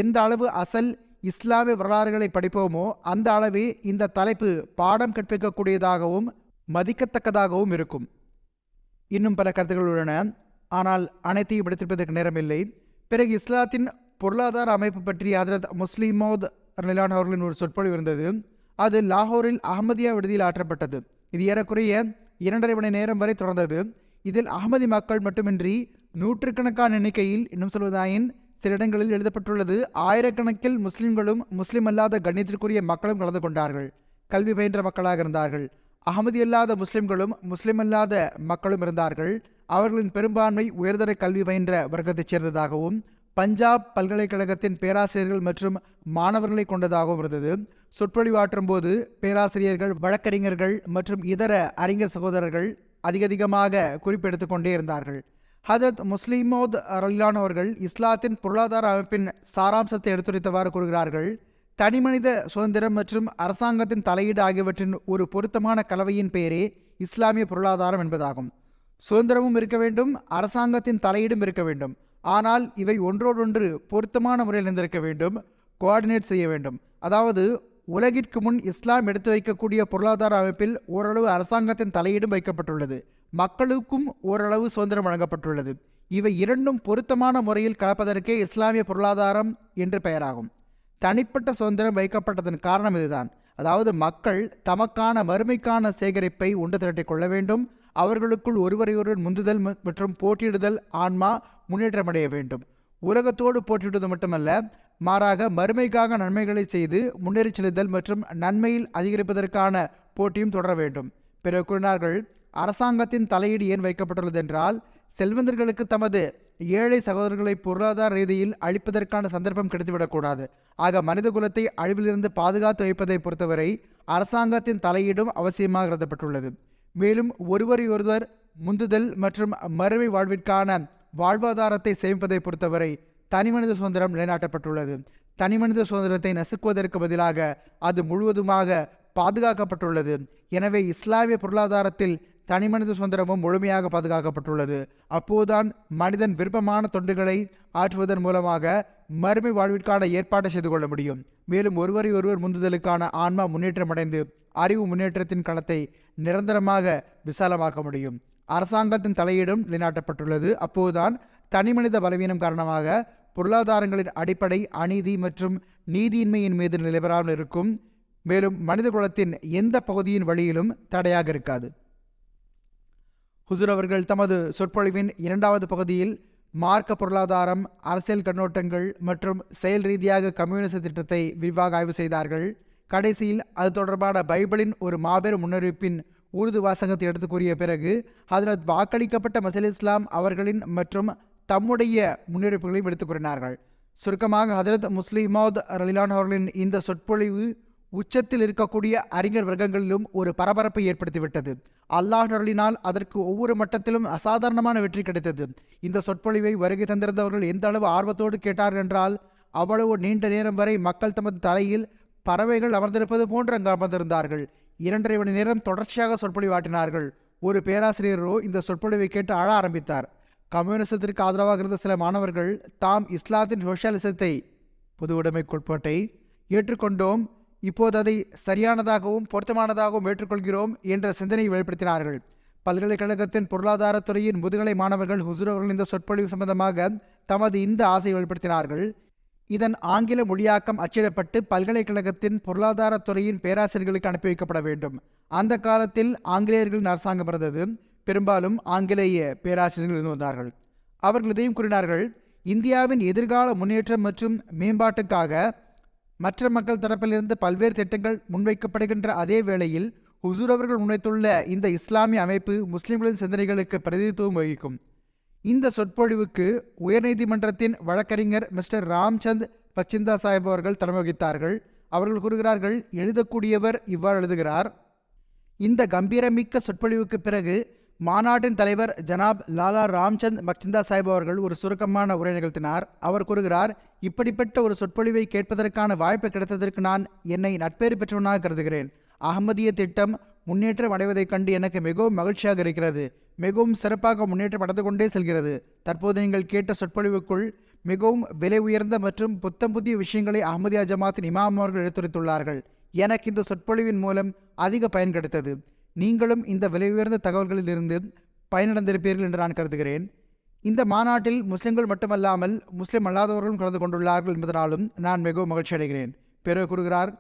எந்த அளவு அசல் இஸ்லாமிய வரலாறுகளை படிப்போமோ அந்த அளவே இந்த தலைப்பு பாடம் கற்பிக்கக்கூடியதாகவும் மதிக்கத்தக்கதாகவும் இருக்கும் இன்னும் பல கருத்துக்கள் உள்ளன ஆனால் அனைத்தையும் படித்திருப்பதற்கு நேரமில்லை பிறகு இஸ்லாத்தின் பொருளாதார அமைப்பு பற்றி ஹதரத் முஸ்லிமோத் நிலான் அவர்களின் ஒரு சொற்பொழிவு இருந்தது அது லாகூரில் அகமதியா விடுதியில் ஆற்றப்பட்டது இது ஏறக்குறைய இரண்டரை மணி நேரம் வரை தொடர்ந்தது இதில் அகமதி மக்கள் மட்டுமின்றி நூற்றுக்கணக்கான எண்ணிக்கையில் இன்னும் சொல்வதாயின் சில இடங்களில் எழுதப்பட்டுள்ளது ஆயிரக்கணக்கில் முஸ்லிம்களும் முஸ்லிம் அல்லாத கண்ணியத்திற்குரிய மக்களும் கலந்து கொண்டார்கள் கல்வி பயின்ற மக்களாக இருந்தார்கள் அகமதி அல்லாத முஸ்லிம்களும் முஸ்லிம் அல்லாத மக்களும் இருந்தார்கள் அவர்களின் பெரும்பான்மை உயர்தர கல்வி பயின்ற வர்க்கத்தைச் சேர்ந்ததாகவும் பஞ்சாப் பல்கலைக்கழகத்தின் பேராசிரியர்கள் மற்றும் மாணவர்களை கொண்டதாகவும் இருந்தது சொற்பொழிவாற்றும் போது பேராசிரியர்கள் வழக்கறிஞர்கள் மற்றும் இதர அறிஞர் சகோதரர்கள் அதிகதிகமாக குறிப்பெடுத்து கொண்டே இருந்தார்கள் ஹதரத் முஸ்லிமோத் ரலிலான் அவர்கள் இஸ்லாத்தின் பொருளாதார அமைப்பின் சாராம்சத்தை எடுத்துரைத்தவாறு கூறுகிறார்கள் தனிமனித சுதந்திரம் மற்றும் அரசாங்கத்தின் தலையீடு ஆகியவற்றின் ஒரு பொருத்தமான கலவையின் பெயரே இஸ்லாமிய பொருளாதாரம் என்பதாகும் சுதந்திரமும் இருக்க வேண்டும் அரசாங்கத்தின் தலையீடும் இருக்க வேண்டும் ஆனால் இவை ஒன்றோடொன்று பொருத்தமான முறையில் இருந்திருக்க வேண்டும் கோஆர்டினேட் செய்ய வேண்டும் அதாவது உலகிற்கு முன் இஸ்லாம் எடுத்து வைக்கக்கூடிய பொருளாதார அமைப்பில் ஓரளவு அரசாங்கத்தின் தலையீடும் வைக்கப்பட்டுள்ளது மக்களுக்கும் ஓரளவு சுதந்திரம் வழங்கப்பட்டுள்ளது இவை இரண்டும் பொருத்தமான முறையில் கலப்பதற்கே இஸ்லாமிய பொருளாதாரம் என்று பெயராகும் தனிப்பட்ட சுதந்திரம் வைக்கப்பட்டதன் காரணம் இதுதான் அதாவது மக்கள் தமக்கான வறுமைக்கான சேகரிப்பை ஒன்று திரட்டிக் கொள்ள வேண்டும் அவர்களுக்குள் ஒருவரையொருவர் முந்துதல் மற்றும் போட்டியிடுதல் ஆன்மா முன்னேற்றமடைய வேண்டும் உலகத்தோடு போட்டியிடுவது மட்டுமல்ல மாறாக மறுமைக்காக நன்மைகளை செய்து முன்னேறி செலுத்தல் மற்றும் நன்மையில் அதிகரிப்பதற்கான போட்டியும் தொடர வேண்டும் பிற கூறினார்கள் அரசாங்கத்தின் தலையீடு ஏன் வைக்கப்பட்டுள்ளது என்றால் செல்வந்தர்களுக்கு தமது ஏழை சகோதரர்களை பொருளாதார ரீதியில் அழிப்பதற்கான சந்தர்ப்பம் கிடைத்துவிடக்கூடாது ஆக மனித குலத்தை அழிவிலிருந்து பாதுகாத்து வைப்பதை பொறுத்தவரை அரசாங்கத்தின் தலையீடும் அவசியமாக கருதப்பட்டுள்ளது மேலும் ஒருவரையொருவர் முந்துதல் மற்றும் மறுமை வாழ்விற்கான வாழ்வாதாரத்தை சேமிப்பதை பொறுத்தவரை தனிமனித சுதந்திரம் நிலைநாட்டப்பட்டுள்ளது தனிமனித சுதந்திரத்தை நசுக்குவதற்கு பதிலாக அது முழுவதுமாக பாதுகாக்கப்பட்டுள்ளது எனவே இஸ்லாமிய பொருளாதாரத்தில் தனிமனித சுதந்திரமும் முழுமையாக பாதுகாக்கப்பட்டுள்ளது அப்போதுதான் மனிதன் விருப்பமான தொண்டுகளை ஆற்றுவதன் மூலமாக மறுமை வாழ்விற்கான ஏற்பாடு செய்து கொள்ள முடியும் மேலும் ஒருவரை ஒருவர் முந்துதலுக்கான ஆன்மா முன்னேற்றமடைந்து அறிவு முன்னேற்றத்தின் களத்தை நிரந்தரமாக விசாலமாக்க முடியும் அரசாங்கத்தின் தலையீடும் நிலைநாட்டப்பட்டுள்ளது அப்போதுதான் தனிமனித பலவீனம் காரணமாக பொருளாதாரங்களின் அடிப்படை அநீதி மற்றும் நீதியின்மையின் மீது நிலைபெறாமல் இருக்கும் மேலும் மனித குலத்தின் எந்த பகுதியின் வழியிலும் தடையாக இருக்காது ஹுசூர் அவர்கள் தமது சொற்பொழிவின் இரண்டாவது பகுதியில் மார்க்க பொருளாதாரம் அரசியல் கண்ணோட்டங்கள் மற்றும் செயல் ரீதியாக கம்யூனிச திட்டத்தை விரிவாக ஆய்வு செய்தார்கள் கடைசியில் அது தொடர்பான பைபிளின் ஒரு மாபெரும் முன்னறிவிப்பின் உருது வாசகத்தை எடுத்து கூறிய பிறகு அதனால் வாக்களிக்கப்பட்ட மசீல் இஸ்லாம் அவர்களின் மற்றும் தம்முடைய முன்னெடுப்புகளையும் எடுத்துக் கூறினார்கள் சுருக்கமாக ஹதரத் முஸ்லிமோத் ரலிலான் அவர்களின் இந்த சொற்பொழிவு உச்சத்தில் இருக்கக்கூடிய அறிஞர் வர்க்கங்களிலும் ஒரு பரபரப்பை ஏற்படுத்திவிட்டது அல்லாஹ் நருளினால் அதற்கு ஒவ்வொரு மட்டத்திலும் அசாதாரணமான வெற்றி கிடைத்தது இந்த சொற்பொழிவை வருகை தந்திருந்தவர்கள் எந்த அளவு ஆர்வத்தோடு கேட்டார்கள் என்றால் அவ்வளவு நீண்ட நேரம் வரை மக்கள் தமது தலையில் பறவைகள் அமர்ந்திருப்பது போன்று அங்கு அமர்ந்திருந்தார்கள் இரண்டரை மணி நேரம் தொடர்ச்சியாக சொற்பொழிவாட்டினார்கள் ஒரு பேராசிரியரோ இந்த சொற்பொழிவை கேட்டு ஆழ ஆரம்பித்தார் கம்யூனிசத்திற்கு ஆதரவாக இருந்த சில மாணவர்கள் தாம் இஸ்லாத்தின் சோசியலிசத்தை பொது கோட்பாட்டை ஏற்றுக்கொண்டோம் இப்போது அதை சரியானதாகவும் பொருத்தமானதாகவும் ஏற்றுக்கொள்கிறோம் என்ற சிந்தனையை வெளிப்படுத்தினார்கள் பல்கலைக்கழகத்தின் பொருளாதாரத்துறையின் முதுகலை மாணவர்கள் ஹுசூர் அவர்கள் இந்த சொற்பொழிவு சம்பந்தமாக தமது இந்த ஆசை வெளிப்படுத்தினார்கள் இதன் ஆங்கில மொழியாக்கம் அச்சிடப்பட்டு பல்கலைக்கழகத்தின் பொருளாதாரத்துறையின் பேராசிரியர்களுக்கு அனுப்பி வைக்கப்பட வேண்டும் அந்த காலத்தில் ஆங்கிலேயர்களின் அரசாங்கம் இருந்தது பெரும்பாலும் ஆங்கிலேய பேராசிரியர்கள் இருந்து வந்தார்கள் அவர்கள் இதையும் கூறினார்கள் இந்தியாவின் எதிர்கால முன்னேற்றம் மற்றும் மேம்பாட்டுக்காக மற்ற மக்கள் தரப்பிலிருந்து பல்வேறு திட்டங்கள் முன்வைக்கப்படுகின்ற அதே வேளையில் ஹுசூர் அவர்கள் முன்வைத்துள்ள இந்த இஸ்லாமிய அமைப்பு முஸ்லிம்களின் சிந்தனைகளுக்கு பிரதிநிதித்துவம் வகிக்கும் இந்த சொற்பொழிவுக்கு உயர்நீதிமன்றத்தின் வழக்கறிஞர் மிஸ்டர் ராம்சந்த் பச்சிந்தா சாஹிப் அவர்கள் தலைமை வகித்தார்கள் அவர்கள் கூறுகிறார்கள் எழுதக்கூடியவர் இவ்வாறு எழுதுகிறார் இந்த கம்பீரமிக்க சொற்பொழிவுக்கு பிறகு மாநாட்டின் தலைவர் ஜனாப் லாலா ராம்சந்த் மக்சிந்தா சாஹிப் அவர்கள் ஒரு சுருக்கமான உரை நிகழ்த்தினார் அவர் கூறுகிறார் இப்படிப்பட்ட ஒரு சொற்பொழிவை கேட்பதற்கான வாய்ப்பு கிடைத்ததற்கு நான் என்னை நட்பேறு பெற்றவனாக கருதுகிறேன் அகமதிய திட்டம் முன்னேற்றம் அடைவதைக் கண்டு எனக்கு மிகவும் மகிழ்ச்சியாக இருக்கிறது மிகவும் சிறப்பாக முன்னேற்றம் அடைந்து கொண்டே செல்கிறது தற்போது நீங்கள் கேட்ட சொற்பொழிவுக்குள் மிகவும் விலை உயர்ந்த மற்றும் புத்தம் புதிய விஷயங்களை அகமதியா ஜமாத்தின் இமாம் அவர்கள் எடுத்துரைத்துள்ளார்கள் எனக்கு இந்த சொற்பொழிவின் மூலம் அதிக பயன் கிடைத்தது நீங்களும் இந்த விலை உயர்ந்த தகவல்களிலிருந்து பயனடைந்திருப்பீர்கள் என்று நான் கருதுகிறேன் இந்த மாநாட்டில் முஸ்லிம்கள் மட்டுமல்லாமல் முஸ்லிம் அல்லாதவர்களும் கலந்து கொண்டுள்ளார்கள் என்பதனாலும் நான் மிகவும் மகிழ்ச்சி அடைகிறேன் பிறகு கூறுகிறார்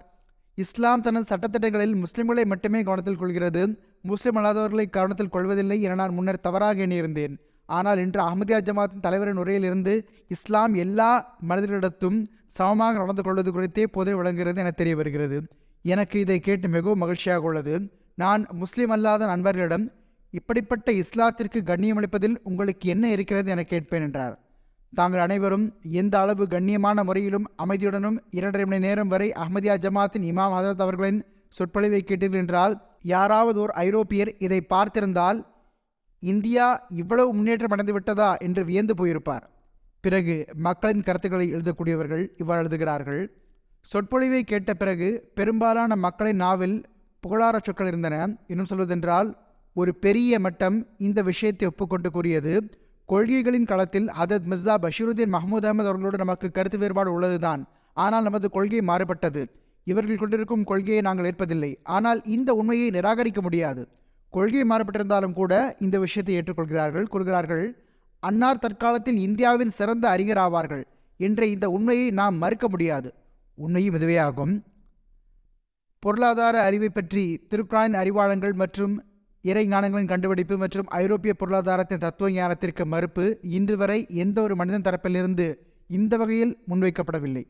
இஸ்லாம் தனது சட்டத்திட்டங்களில் முஸ்லிம்களை மட்டுமே கவனத்தில் கொள்கிறது முஸ்லிம் அல்லாதவர்களை கவனத்தில் கொள்வதில்லை என நான் முன்னர் தவறாக எண்ணியிருந்தேன் ஆனால் இன்று அகமதியா ஜமாத்தின் தலைவரின் உரையிலிருந்து இஸ்லாம் எல்லா மனிதர்களிடத்தும் சமமாக நடந்து கொள்வது குறித்தே பொது வழங்குகிறது என தெரிய வருகிறது எனக்கு இதை கேட்டு மிகவும் மகிழ்ச்சியாக உள்ளது நான் முஸ்லீம் அல்லாத நண்பர்களிடம் இப்படிப்பட்ட இஸ்லாத்திற்கு கண்ணியமளிப்பதில் உங்களுக்கு என்ன இருக்கிறது என கேட்பேன் என்றார் தாங்கள் அனைவரும் எந்த அளவு கண்ணியமான முறையிலும் அமைதியுடனும் இரண்டரை மணி நேரம் வரை அஹமதியா ஜமாத்தின் இமாம் ஹசரத் அவர்களின் சொற்பொழிவை கேட்டீர்கள் என்றால் யாராவது ஓர் ஐரோப்பியர் இதை பார்த்திருந்தால் இந்தியா இவ்வளவு முன்னேற்றம் அடைந்து விட்டதா என்று வியந்து போயிருப்பார் பிறகு மக்களின் கருத்துக்களை எழுதக்கூடியவர்கள் இவ்வாறு எழுதுகிறார்கள் சொற்பொழிவை கேட்ட பிறகு பெரும்பாலான மக்களின் நாவில் புகழார சொற்கள் இருந்தன இன்னும் சொல்வதென்றால் ஒரு பெரிய மட்டம் இந்த விஷயத்தை ஒப்புக்கொண்டு கூறியது கொள்கைகளின் களத்தில் அதத் மிர்சா பஷீருதீன் மஹமூத் அகமது அவர்களோடு நமக்கு கருத்து வேறுபாடு உள்ளதுதான் ஆனால் நமது கொள்கை மாறுபட்டது இவர்கள் கொண்டிருக்கும் கொள்கையை நாங்கள் ஏற்பதில்லை ஆனால் இந்த உண்மையை நிராகரிக்க முடியாது கொள்கை மாறுபட்டிருந்தாலும் கூட இந்த விஷயத்தை ஏற்றுக்கொள்கிறார்கள் கூறுகிறார்கள் அன்னார் தற்காலத்தில் இந்தியாவின் சிறந்த அறிஞர் ஆவார்கள் என்ற இந்த உண்மையை நாம் மறுக்க முடியாது உண்மையும் இதுவே ஆகும் பொருளாதார அறிவை பற்றி திருக்குறான் அறிவாளங்கள் மற்றும் இறை ஞானங்களின் கண்டுபிடிப்பு மற்றும் ஐரோப்பிய பொருளாதாரத்தின் தத்துவ ஞானத்திற்கு மறுப்பு இன்று வரை எந்த ஒரு மனிதன் தரப்பிலிருந்து இந்த வகையில் முன்வைக்கப்படவில்லை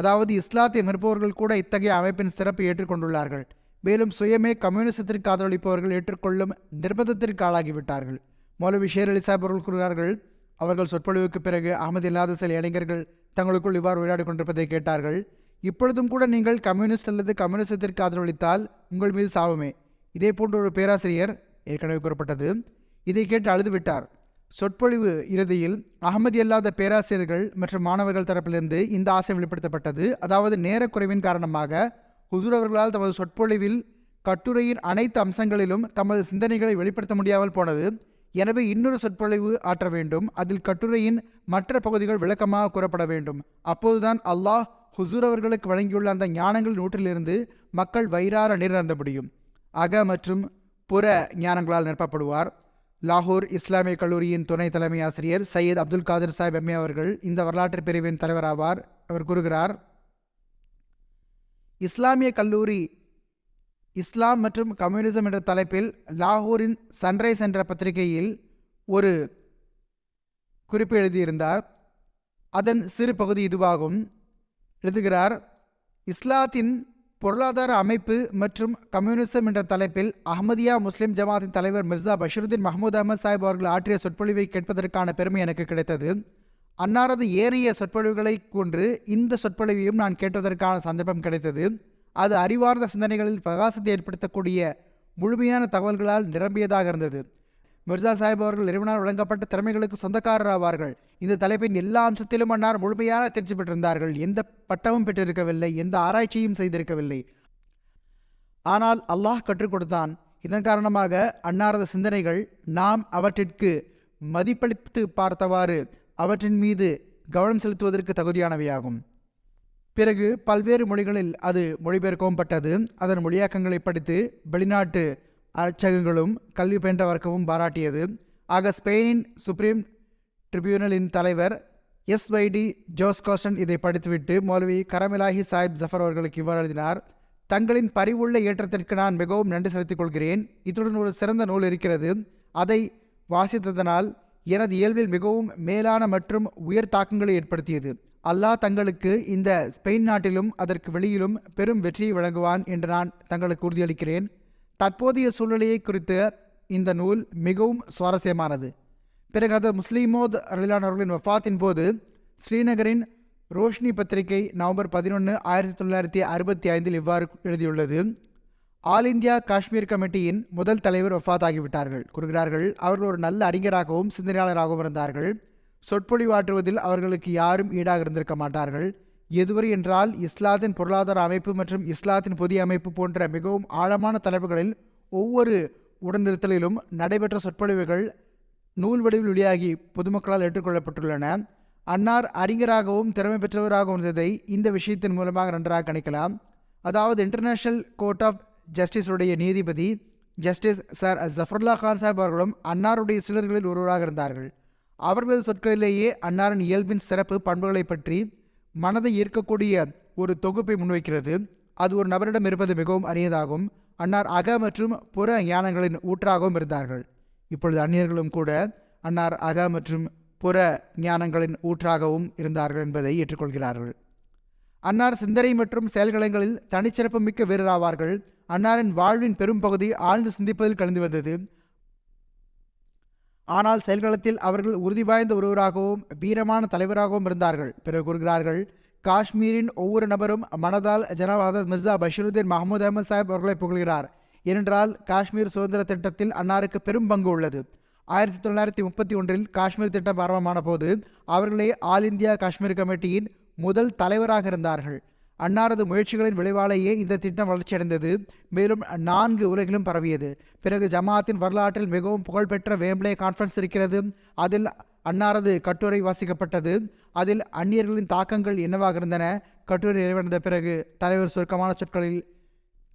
அதாவது இஸ்லாத்தை மறுப்பவர்கள் கூட இத்தகைய அமைப்பின் சிறப்பை ஏற்றுக்கொண்டுள்ளார்கள் மேலும் சுயமே கம்யூனிசத்திற்கு ஆதரவளிப்பவர்கள் ஏற்றுக்கொள்ளும் நிர்பந்தத்திற்கு ஆளாகிவிட்டார்கள் மௌலவி ஷேர் அலிசாப் அவர்கள் கூறுகிறார்கள் அவர்கள் சொற்பொழிவுக்கு பிறகு அகமது இல்லாத சில இளைஞர்கள் தங்களுக்குள் இவ்வாறு உரையாடி கொண்டிருப்பதை கேட்டார்கள் இப்பொழுதும் கூட நீங்கள் கம்யூனிஸ்ட் அல்லது கம்யூனிசத்திற்கு ஆதரவளித்தால் உங்கள் மீது சாவுமே இதே போன்ற ஒரு பேராசிரியர் ஏற்கனவே கூறப்பட்டது இதை கேட்டு அழுதுவிட்டார் சொற்பொழிவு இறுதியில் அகமதி அல்லாத பேராசிரியர்கள் மற்றும் மாணவர்கள் தரப்பிலிருந்து இந்த ஆசை வெளிப்படுத்தப்பட்டது அதாவது நேரக்குறைவின் காரணமாக ஹுசூர் அவர்களால் தமது சொற்பொழிவில் கட்டுரையின் அனைத்து அம்சங்களிலும் தமது சிந்தனைகளை வெளிப்படுத்த முடியாமல் போனது எனவே இன்னொரு சொற்பொழிவு ஆற்ற வேண்டும் அதில் கட்டுரையின் மற்ற பகுதிகள் விளக்கமாக கூறப்பட வேண்டும் அப்போதுதான் அல்லாஹ் ஹுசூர் அவர்களுக்கு வழங்கியுள்ள அந்த ஞானங்கள் நூற்றிலிருந்து மக்கள் வயிறார நிறந்த முடியும் அக மற்றும் புற ஞானங்களால் நிரப்பப்படுவார் லாகூர் இஸ்லாமிய கல்லூரியின் துணை தலைமை ஆசிரியர் சையத் அப்துல் காதிர் சாஹிப் எம்ஏ அவர்கள் இந்த வரலாற்று பிரிவின் தலைவராவார் அவர் கூறுகிறார் இஸ்லாமிய கல்லூரி இஸ்லாம் மற்றும் கம்யூனிசம் என்ற தலைப்பில் லாகூரின் சன்ரைஸ் என்ற பத்திரிகையில் ஒரு குறிப்பு எழுதியிருந்தார் அதன் சிறு பகுதி இதுவாகும் எழுதுகிறார் இஸ்லாத்தின் பொருளாதார அமைப்பு மற்றும் கம்யூனிசம் என்ற தலைப்பில் அஹமதியா முஸ்லிம் ஜமாத்தின் தலைவர் மிர்சா பஷருதீன் மஹமூத் அகமது சாஹிப் அவர்கள் ஆற்றிய சொற்பொழிவை கேட்பதற்கான பெருமை எனக்கு கிடைத்தது அன்னாரது ஏனைய சொற்பொழிவுகளை கொன்று இந்த சொற்பொழிவையும் நான் கேட்டதற்கான சந்தர்ப்பம் கிடைத்தது அது அறிவார்ந்த சிந்தனைகளில் பிரகாசத்தை ஏற்படுத்தக்கூடிய முழுமையான தகவல்களால் நிரம்பியதாக இருந்தது மிர்சா சாஹிப் அவர்கள் இறைவனால் வழங்கப்பட்ட திறமைகளுக்கு சொந்தக்காரர் ஆவார்கள் இந்த தலைப்பின் எல்லா அம்சத்திலும் அன்னார் முழுமையான தேர்ச்சி பெற்றிருந்தார்கள் எந்த பட்டமும் பெற்றிருக்கவில்லை எந்த ஆராய்ச்சியும் செய்திருக்கவில்லை ஆனால் அல்லாஹ் கற்றுக் கொடுத்தான் இதன் காரணமாக அன்னாரது சிந்தனைகள் நாம் அவற்றிற்கு மதிப்பளித்து பார்த்தவாறு அவற்றின் மீது கவனம் செலுத்துவதற்கு தகுதியானவையாகும் பிறகு பல்வேறு மொழிகளில் அது மொழிபெயர்க்கவும் பட்டது அதன் மொழியாக்கங்களை படித்து வெளிநாட்டு அச்சகங்களும் கல்வி வர்க்கமும் பாராட்டியது ஆக ஸ்பெயினின் சுப்ரீம் ட்ரிபியூனலின் தலைவர் எஸ் வைடி ஜோஸ் கோஸ்டன் இதை படித்துவிட்டு மௌலவி கரமிலாஹி சாஹிப் ஜஃபர் அவர்களுக்கு இவ்வாறு எழுதினார் தங்களின் பரிவுள்ள ஏற்றத்திற்கு நான் மிகவும் நன்றி செலுத்திக் கொள்கிறேன் இத்துடன் ஒரு சிறந்த நூல் இருக்கிறது அதை வாசித்ததனால் எனது இயல்பில் மிகவும் மேலான மற்றும் உயர் தாக்கங்களை ஏற்படுத்தியது அல்லாஹ் தங்களுக்கு இந்த ஸ்பெயின் நாட்டிலும் அதற்கு வெளியிலும் பெரும் வெற்றியை வழங்குவான் என்று நான் தங்களுக்கு உறுதியளிக்கிறேன் தற்போதைய சூழ்நிலையை குறித்த இந்த நூல் மிகவும் சுவாரஸ்யமானது பிறகு அது முஸ்லீமோத் அலிலானவர்களின் வஃபாத்தின் போது ஸ்ரீநகரின் ரோஷினி பத்திரிகை நவம்பர் பதினொன்று ஆயிரத்தி தொள்ளாயிரத்தி அறுபத்தி ஐந்தில் இவ்வாறு எழுதியுள்ளது ஆல் இந்தியா காஷ்மீர் கமிட்டியின் முதல் தலைவர் வஃபாத் ஆகிவிட்டார்கள் கூறுகிறார்கள் அவர்கள் ஒரு நல்ல அறிஞராகவும் சிந்தனையாளராகவும் இருந்தார்கள் சொற்பொழிவாற்றுவதில் அவர்களுக்கு யாரும் ஈடாக இருந்திருக்க மாட்டார்கள் எதுவரை என்றால் இஸ்லாத்தின் பொருளாதார அமைப்பு மற்றும் இஸ்லாத்தின் புதிய அமைப்பு போன்ற மிகவும் ஆழமான தலைப்புகளில் ஒவ்வொரு உடனிருத்தலிலும் நடைபெற்ற சொற்பொழிவுகள் நூல் வடிவில் வெளியாகி பொதுமக்களால் ஏற்றுக்கொள்ளப்பட்டுள்ளன அன்னார் அறிஞராகவும் திறமை பெற்றவராகவும் இருந்ததை இந்த விஷயத்தின் மூலமாக நன்றாக கணிக்கலாம் அதாவது இன்டர்நேஷ்னல் கோர்ட் ஆஃப் ஜஸ்டிஸுடைய நீதிபதி ஜஸ்டிஸ் சார் ஜஃபர்லா கான் சாஹிப் அவர்களும் அன்னாருடைய சிலர்களில் ஒருவராக இருந்தார்கள் அவர்களது சொற்களிலேயே அன்னாரின் இயல்பின் சிறப்பு பண்புகளை பற்றி மனதை ஈர்க்கக்கூடிய ஒரு தொகுப்பை முன்வைக்கிறது அது ஒரு நபரிடம் இருப்பது மிகவும் அரியதாகும் அன்னார் அக மற்றும் புற ஞானங்களின் ஊற்றாகவும் இருந்தார்கள் இப்பொழுது அந்நியர்களும் கூட அன்னார் அக மற்றும் புற ஞானங்களின் ஊற்றாகவும் இருந்தார்கள் என்பதை ஏற்றுக்கொள்கிறார்கள் அன்னார் சிந்தனை மற்றும் செயல்களங்களில் தனிச்சிறப்பு மிக்க வீரராவார்கள் அன்னாரின் வாழ்வின் பெரும்பகுதி ஆழ்ந்து சிந்திப்பதில் கலந்து வந்தது ஆனால் செயல்களத்தில் அவர்கள் உறுதிபாய்ந்த ஒருவராகவும் வீரமான தலைவராகவும் இருந்தார்கள் பிறர் கூறுகிறார்கள் காஷ்மீரின் ஒவ்வொரு நபரும் மனதால் ஜனாபாதத் மிர்சா பஷீருதீன் மஹமூத் அஹமது சாஹிப் அவர்களை புகழ்கிறார் ஏனென்றால் காஷ்மீர் சுதந்திர திட்டத்தில் அன்னாருக்கு பெரும் பங்கு உள்ளது ஆயிரத்தி தொள்ளாயிரத்தி முப்பத்தி ஒன்றில் காஷ்மீர் திட்டம் ஆரம்பமான போது அவர்களே ஆல் இந்தியா காஷ்மீர் கமிட்டியின் முதல் தலைவராக இருந்தார்கள் அன்னாரது முயற்சிகளின் விளைவாலேயே இந்த திட்டம் வளர்ச்சியடைந்தது மேலும் நான்கு உலகிலும் பரவியது பிறகு ஜமாத்தின் வரலாற்றில் மிகவும் புகழ்பெற்ற வேம்ப்ளே கான்ஃபரன்ஸ் இருக்கிறது அதில் அன்னாரது கட்டுரை வாசிக்கப்பட்டது அதில் அந்நியர்களின் தாக்கங்கள் என்னவாக இருந்தன கட்டுரை நிறைவடைந்த பிறகு தலைவர் சுருக்கமான சொற்களில்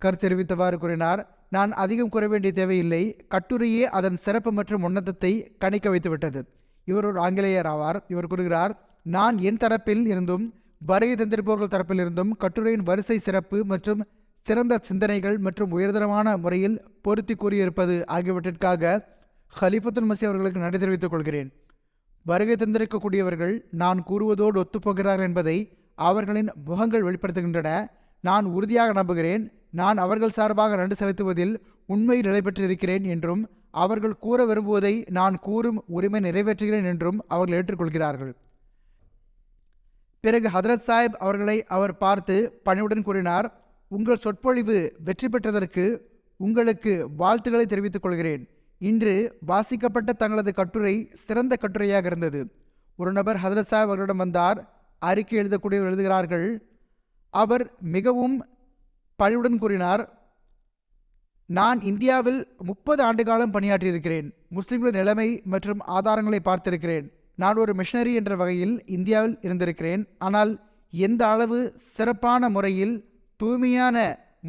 கருத்து தெரிவித்தவாறு கூறினார் நான் அதிகம் கூற வேண்டிய தேவையில்லை கட்டுரையே அதன் சிறப்பு மற்றும் உன்னதத்தை கணிக்க வைத்துவிட்டது இவர் ஒரு ஆங்கிலேயர் ஆவார் இவர் கூறுகிறார் நான் என் தரப்பில் இருந்தும் வரைய தந்திருப்பவர்கள் தரப்பிலிருந்தும் கட்டுரையின் வரிசை சிறப்பு மற்றும் சிறந்த சிந்தனைகள் மற்றும் உயர்தரமான முறையில் பொருத்தி கூறியிருப்பது ஆகியவற்றிற்காக ஹலிஃபத்துல் மசி அவர்களுக்கு நன்றி தெரிவித்துக் கொள்கிறேன் வருகை தந்திருக்கக்கூடியவர்கள் நான் கூறுவதோடு ஒத்துப்போகிறார்கள் என்பதை அவர்களின் முகங்கள் வெளிப்படுத்துகின்றன நான் உறுதியாக நம்புகிறேன் நான் அவர்கள் சார்பாக நன்றி செலுத்துவதில் உண்மையில் நிலை பெற்றிருக்கிறேன் என்றும் அவர்கள் கூற விரும்புவதை நான் கூறும் உரிமை நிறைவேற்றுகிறேன் என்றும் அவர்கள் ஏற்றுக்கொள்கிறார்கள் பிறகு ஹதரத் சாஹிப் அவர்களை அவர் பார்த்து பணிவுடன் கூறினார் உங்கள் சொற்பொழிவு வெற்றி பெற்றதற்கு உங்களுக்கு வாழ்த்துக்களை தெரிவித்துக் கொள்கிறேன் இன்று வாசிக்கப்பட்ட தங்களது கட்டுரை சிறந்த கட்டுரையாக இருந்தது ஒரு நபர் ஹதரத் சாஹிப் அவர்களிடம் வந்தார் அறிக்கை எழுதக்கூடியவர் எழுதுகிறார்கள் அவர் மிகவும் பழிவுடன் கூறினார் நான் இந்தியாவில் முப்பது ஆண்டு காலம் பணியாற்றியிருக்கிறேன் முஸ்லிம்களின் நிலைமை மற்றும் ஆதாரங்களை பார்த்திருக்கிறேன் நான் ஒரு மிஷனரி என்ற வகையில் இந்தியாவில் இருந்திருக்கிறேன் ஆனால் எந்த அளவு சிறப்பான முறையில் தூய்மையான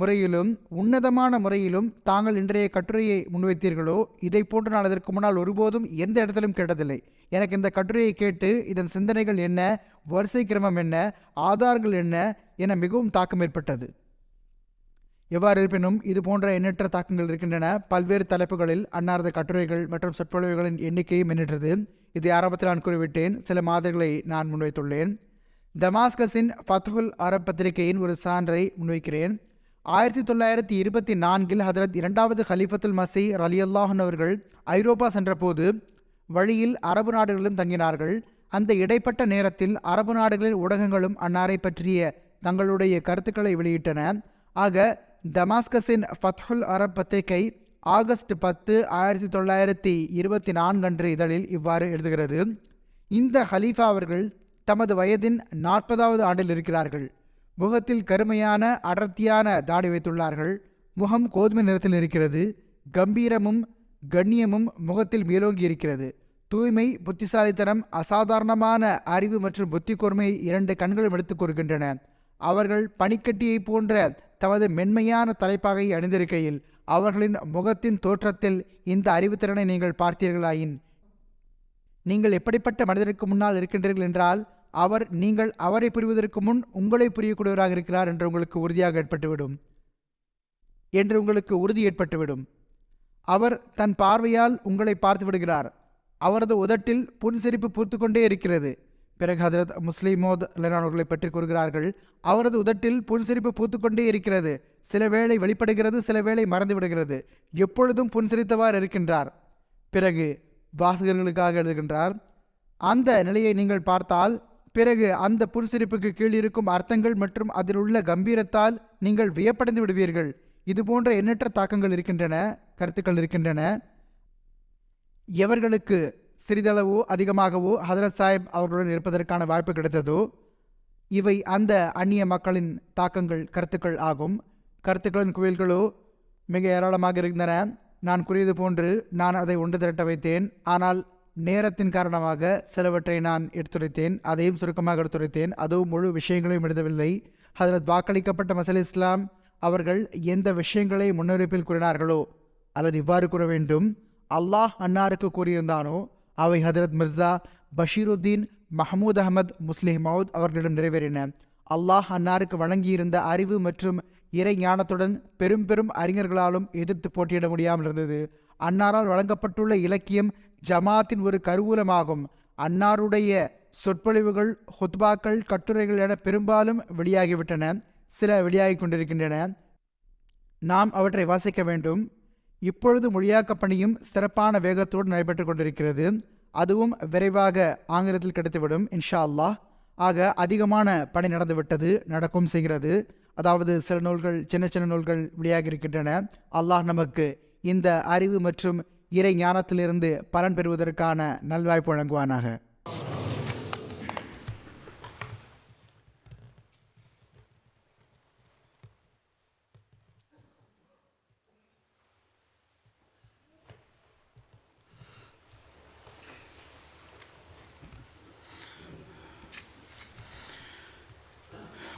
முறையிலும் உன்னதமான முறையிலும் தாங்கள் இன்றைய கட்டுரையை முன்வைத்தீர்களோ இதை போன்று நான் அதற்கு முன்னால் ஒருபோதும் எந்த இடத்திலும் கேட்டதில்லை எனக்கு இந்த கட்டுரையை கேட்டு இதன் சிந்தனைகள் என்ன வரிசை கிரமம் என்ன ஆதாரங்கள் என்ன என மிகவும் தாக்கம் ஏற்பட்டது எவ்வாறு இருப்பினும் இது போன்ற எண்ணற்ற தாக்கங்கள் இருக்கின்றன பல்வேறு தலைப்புகளில் அன்னாரது கட்டுரைகள் மற்றும் சொற்பொழிவுகளின் எண்ணிக்கையும் எண்ணிட்டது இதை ஆரம்பத்தில் நான் குறிவிட்டேன் சில மாதிரிகளை நான் முன்வைத்துள்ளேன் தமாஸ்கஸின் ஃபத்ஹுல் அரப் பத்திரிகையின் ஒரு சான்றை முன்வைக்கிறேன் ஆயிரத்தி தொள்ளாயிரத்தி இருபத்தி நான்கில் ஹதரத் இரண்டாவது ஹலிஃபத்துல் மசி ரலியல்லாஹன் அவர்கள் ஐரோப்பா சென்றபோது வழியில் அரபு நாடுகளிலும் தங்கினார்கள் அந்த இடைப்பட்ட நேரத்தில் அரபு நாடுகளில் ஊடகங்களும் அன்னாரை பற்றிய தங்களுடைய கருத்துக்களை வெளியிட்டன ஆக டமாஸ்கஸின் ஃபத்ஹுல் அரப் பத்திரிகை ஆகஸ்ட் பத்து ஆயிரத்தி தொள்ளாயிரத்தி இருபத்தி நான்கன்று இதழில் இவ்வாறு எழுதுகிறது இந்த ஹலீஃபா அவர்கள் தமது வயதின் நாற்பதாவது ஆண்டில் இருக்கிறார்கள் முகத்தில் கருமையான அடர்த்தியான தாடி வைத்துள்ளார்கள் முகம் கோதுமை நிறத்தில் இருக்கிறது கம்பீரமும் கண்ணியமும் முகத்தில் மேலோங்கி இருக்கிறது தூய்மை புத்திசாலித்தனம் அசாதாரணமான அறிவு மற்றும் புத்தி கூர்மை இரண்டு கண்களும் எடுத்துக் கொள்கின்றன அவர்கள் பனிக்கட்டியை போன்ற தமது மென்மையான தலைப்பாகை அணிந்திருக்கையில் அவர்களின் முகத்தின் தோற்றத்தில் இந்த அறிவுத்திறனை நீங்கள் பார்த்தீர்களாயின் நீங்கள் எப்படிப்பட்ட மனிதருக்கு முன்னால் இருக்கின்றீர்கள் என்றால் அவர் நீங்கள் அவரை புரிவதற்கு முன் உங்களை புரியக்கூடியவராக இருக்கிறார் என்று உங்களுக்கு உறுதியாக ஏற்பட்டுவிடும் என்று உங்களுக்கு உறுதி ஏற்பட்டுவிடும் அவர் தன் பார்வையால் உங்களை பார்த்து விடுகிறார் அவரது உதட்டில் புன்சிரிப்பு பூத்து கொண்டே இருக்கிறது பிறகு ஹதரத் முஸ்லிமோத் அவர்களை பற்றி கூறுகிறார்கள் அவரது உதட்டில் புன்சிரிப்பு பூத்துக்கொண்டே இருக்கிறது சில வேளை வெளிப்படுகிறது சில வேளை மறந்து விடுகிறது எப்பொழுதும் புன்சிரித்தவாறு இருக்கின்றார் பிறகு வாசகர்களுக்காக எழுதுகின்றார் அந்த நிலையை நீங்கள் பார்த்தால் பிறகு அந்த புன்சிரிப்புக்கு கீழ் இருக்கும் அர்த்தங்கள் மற்றும் அதில் உள்ள கம்பீரத்தால் நீங்கள் வியப்படைந்து விடுவீர்கள் இது போன்ற எண்ணற்ற தாக்கங்கள் இருக்கின்றன கருத்துக்கள் இருக்கின்றன எவர்களுக்கு சிறிதளவோ அதிகமாகவோ ஹதரத் சாஹிப் அவர்களுடன் இருப்பதற்கான வாய்ப்பு கிடைத்ததோ இவை அந்த அந்நிய மக்களின் தாக்கங்கள் கருத்துக்கள் ஆகும் கருத்துக்களின் குவியல்களோ மிக ஏராளமாக இருந்தன நான் கூறியது போன்று நான் அதை ஒன்று திரட்ட வைத்தேன் ஆனால் நேரத்தின் காரணமாக சிலவற்றை நான் எடுத்துரைத்தேன் அதையும் சுருக்கமாக எடுத்துரைத்தேன் அதுவும் முழு விஷயங்களையும் எழுதவில்லை அதில் வாக்களிக்கப்பட்ட மசல் இஸ்லாம் அவர்கள் எந்த விஷயங்களை முன்னறிப்பில் கூறினார்களோ அல்லது இவ்வாறு கூற வேண்டும் அல்லாஹ் அன்னாருக்கு கூறியிருந்தானோ அவை ஹதரத் மிர்சா பஷீருத்தீன் மஹமூத் அகமது முஸ்லிம் மவுத் அவர்களிடம் நிறைவேறின அல்லாஹ் அன்னாருக்கு வழங்கியிருந்த அறிவு மற்றும் இறை ஞானத்துடன் பெரும் பெரும் அறிஞர்களாலும் எதிர்த்து போட்டியிட முடியாமல் இருந்தது அன்னாரால் வழங்கப்பட்டுள்ள இலக்கியம் ஜமாத்தின் ஒரு கருவூலமாகும் அன்னாருடைய சொற்பொழிவுகள் ஹுத்பாக்கள் கட்டுரைகள் என பெரும்பாலும் வெளியாகிவிட்டன சில வெளியாகி கொண்டிருக்கின்றன நாம் அவற்றை வாசிக்க வேண்டும் இப்பொழுது மொழியாக்கப் பணியும் சிறப்பான வேகத்தோடு நடைபெற்று கொண்டிருக்கிறது அதுவும் விரைவாக ஆங்கிலத்தில் கிடைத்துவிடும் இன்ஷா அல்லாஹ் ஆக அதிகமான பணி நடந்துவிட்டது நடக்கும் செய்கிறது அதாவது சில நூல்கள் சின்ன சின்ன நூல்கள் வெளியாகி இருக்கின்றன அல்லாஹ் நமக்கு இந்த அறிவு மற்றும் இறை ஞானத்திலிருந்து பலன் பெறுவதற்கான நல்வாய்ப்பு வழங்குவானாக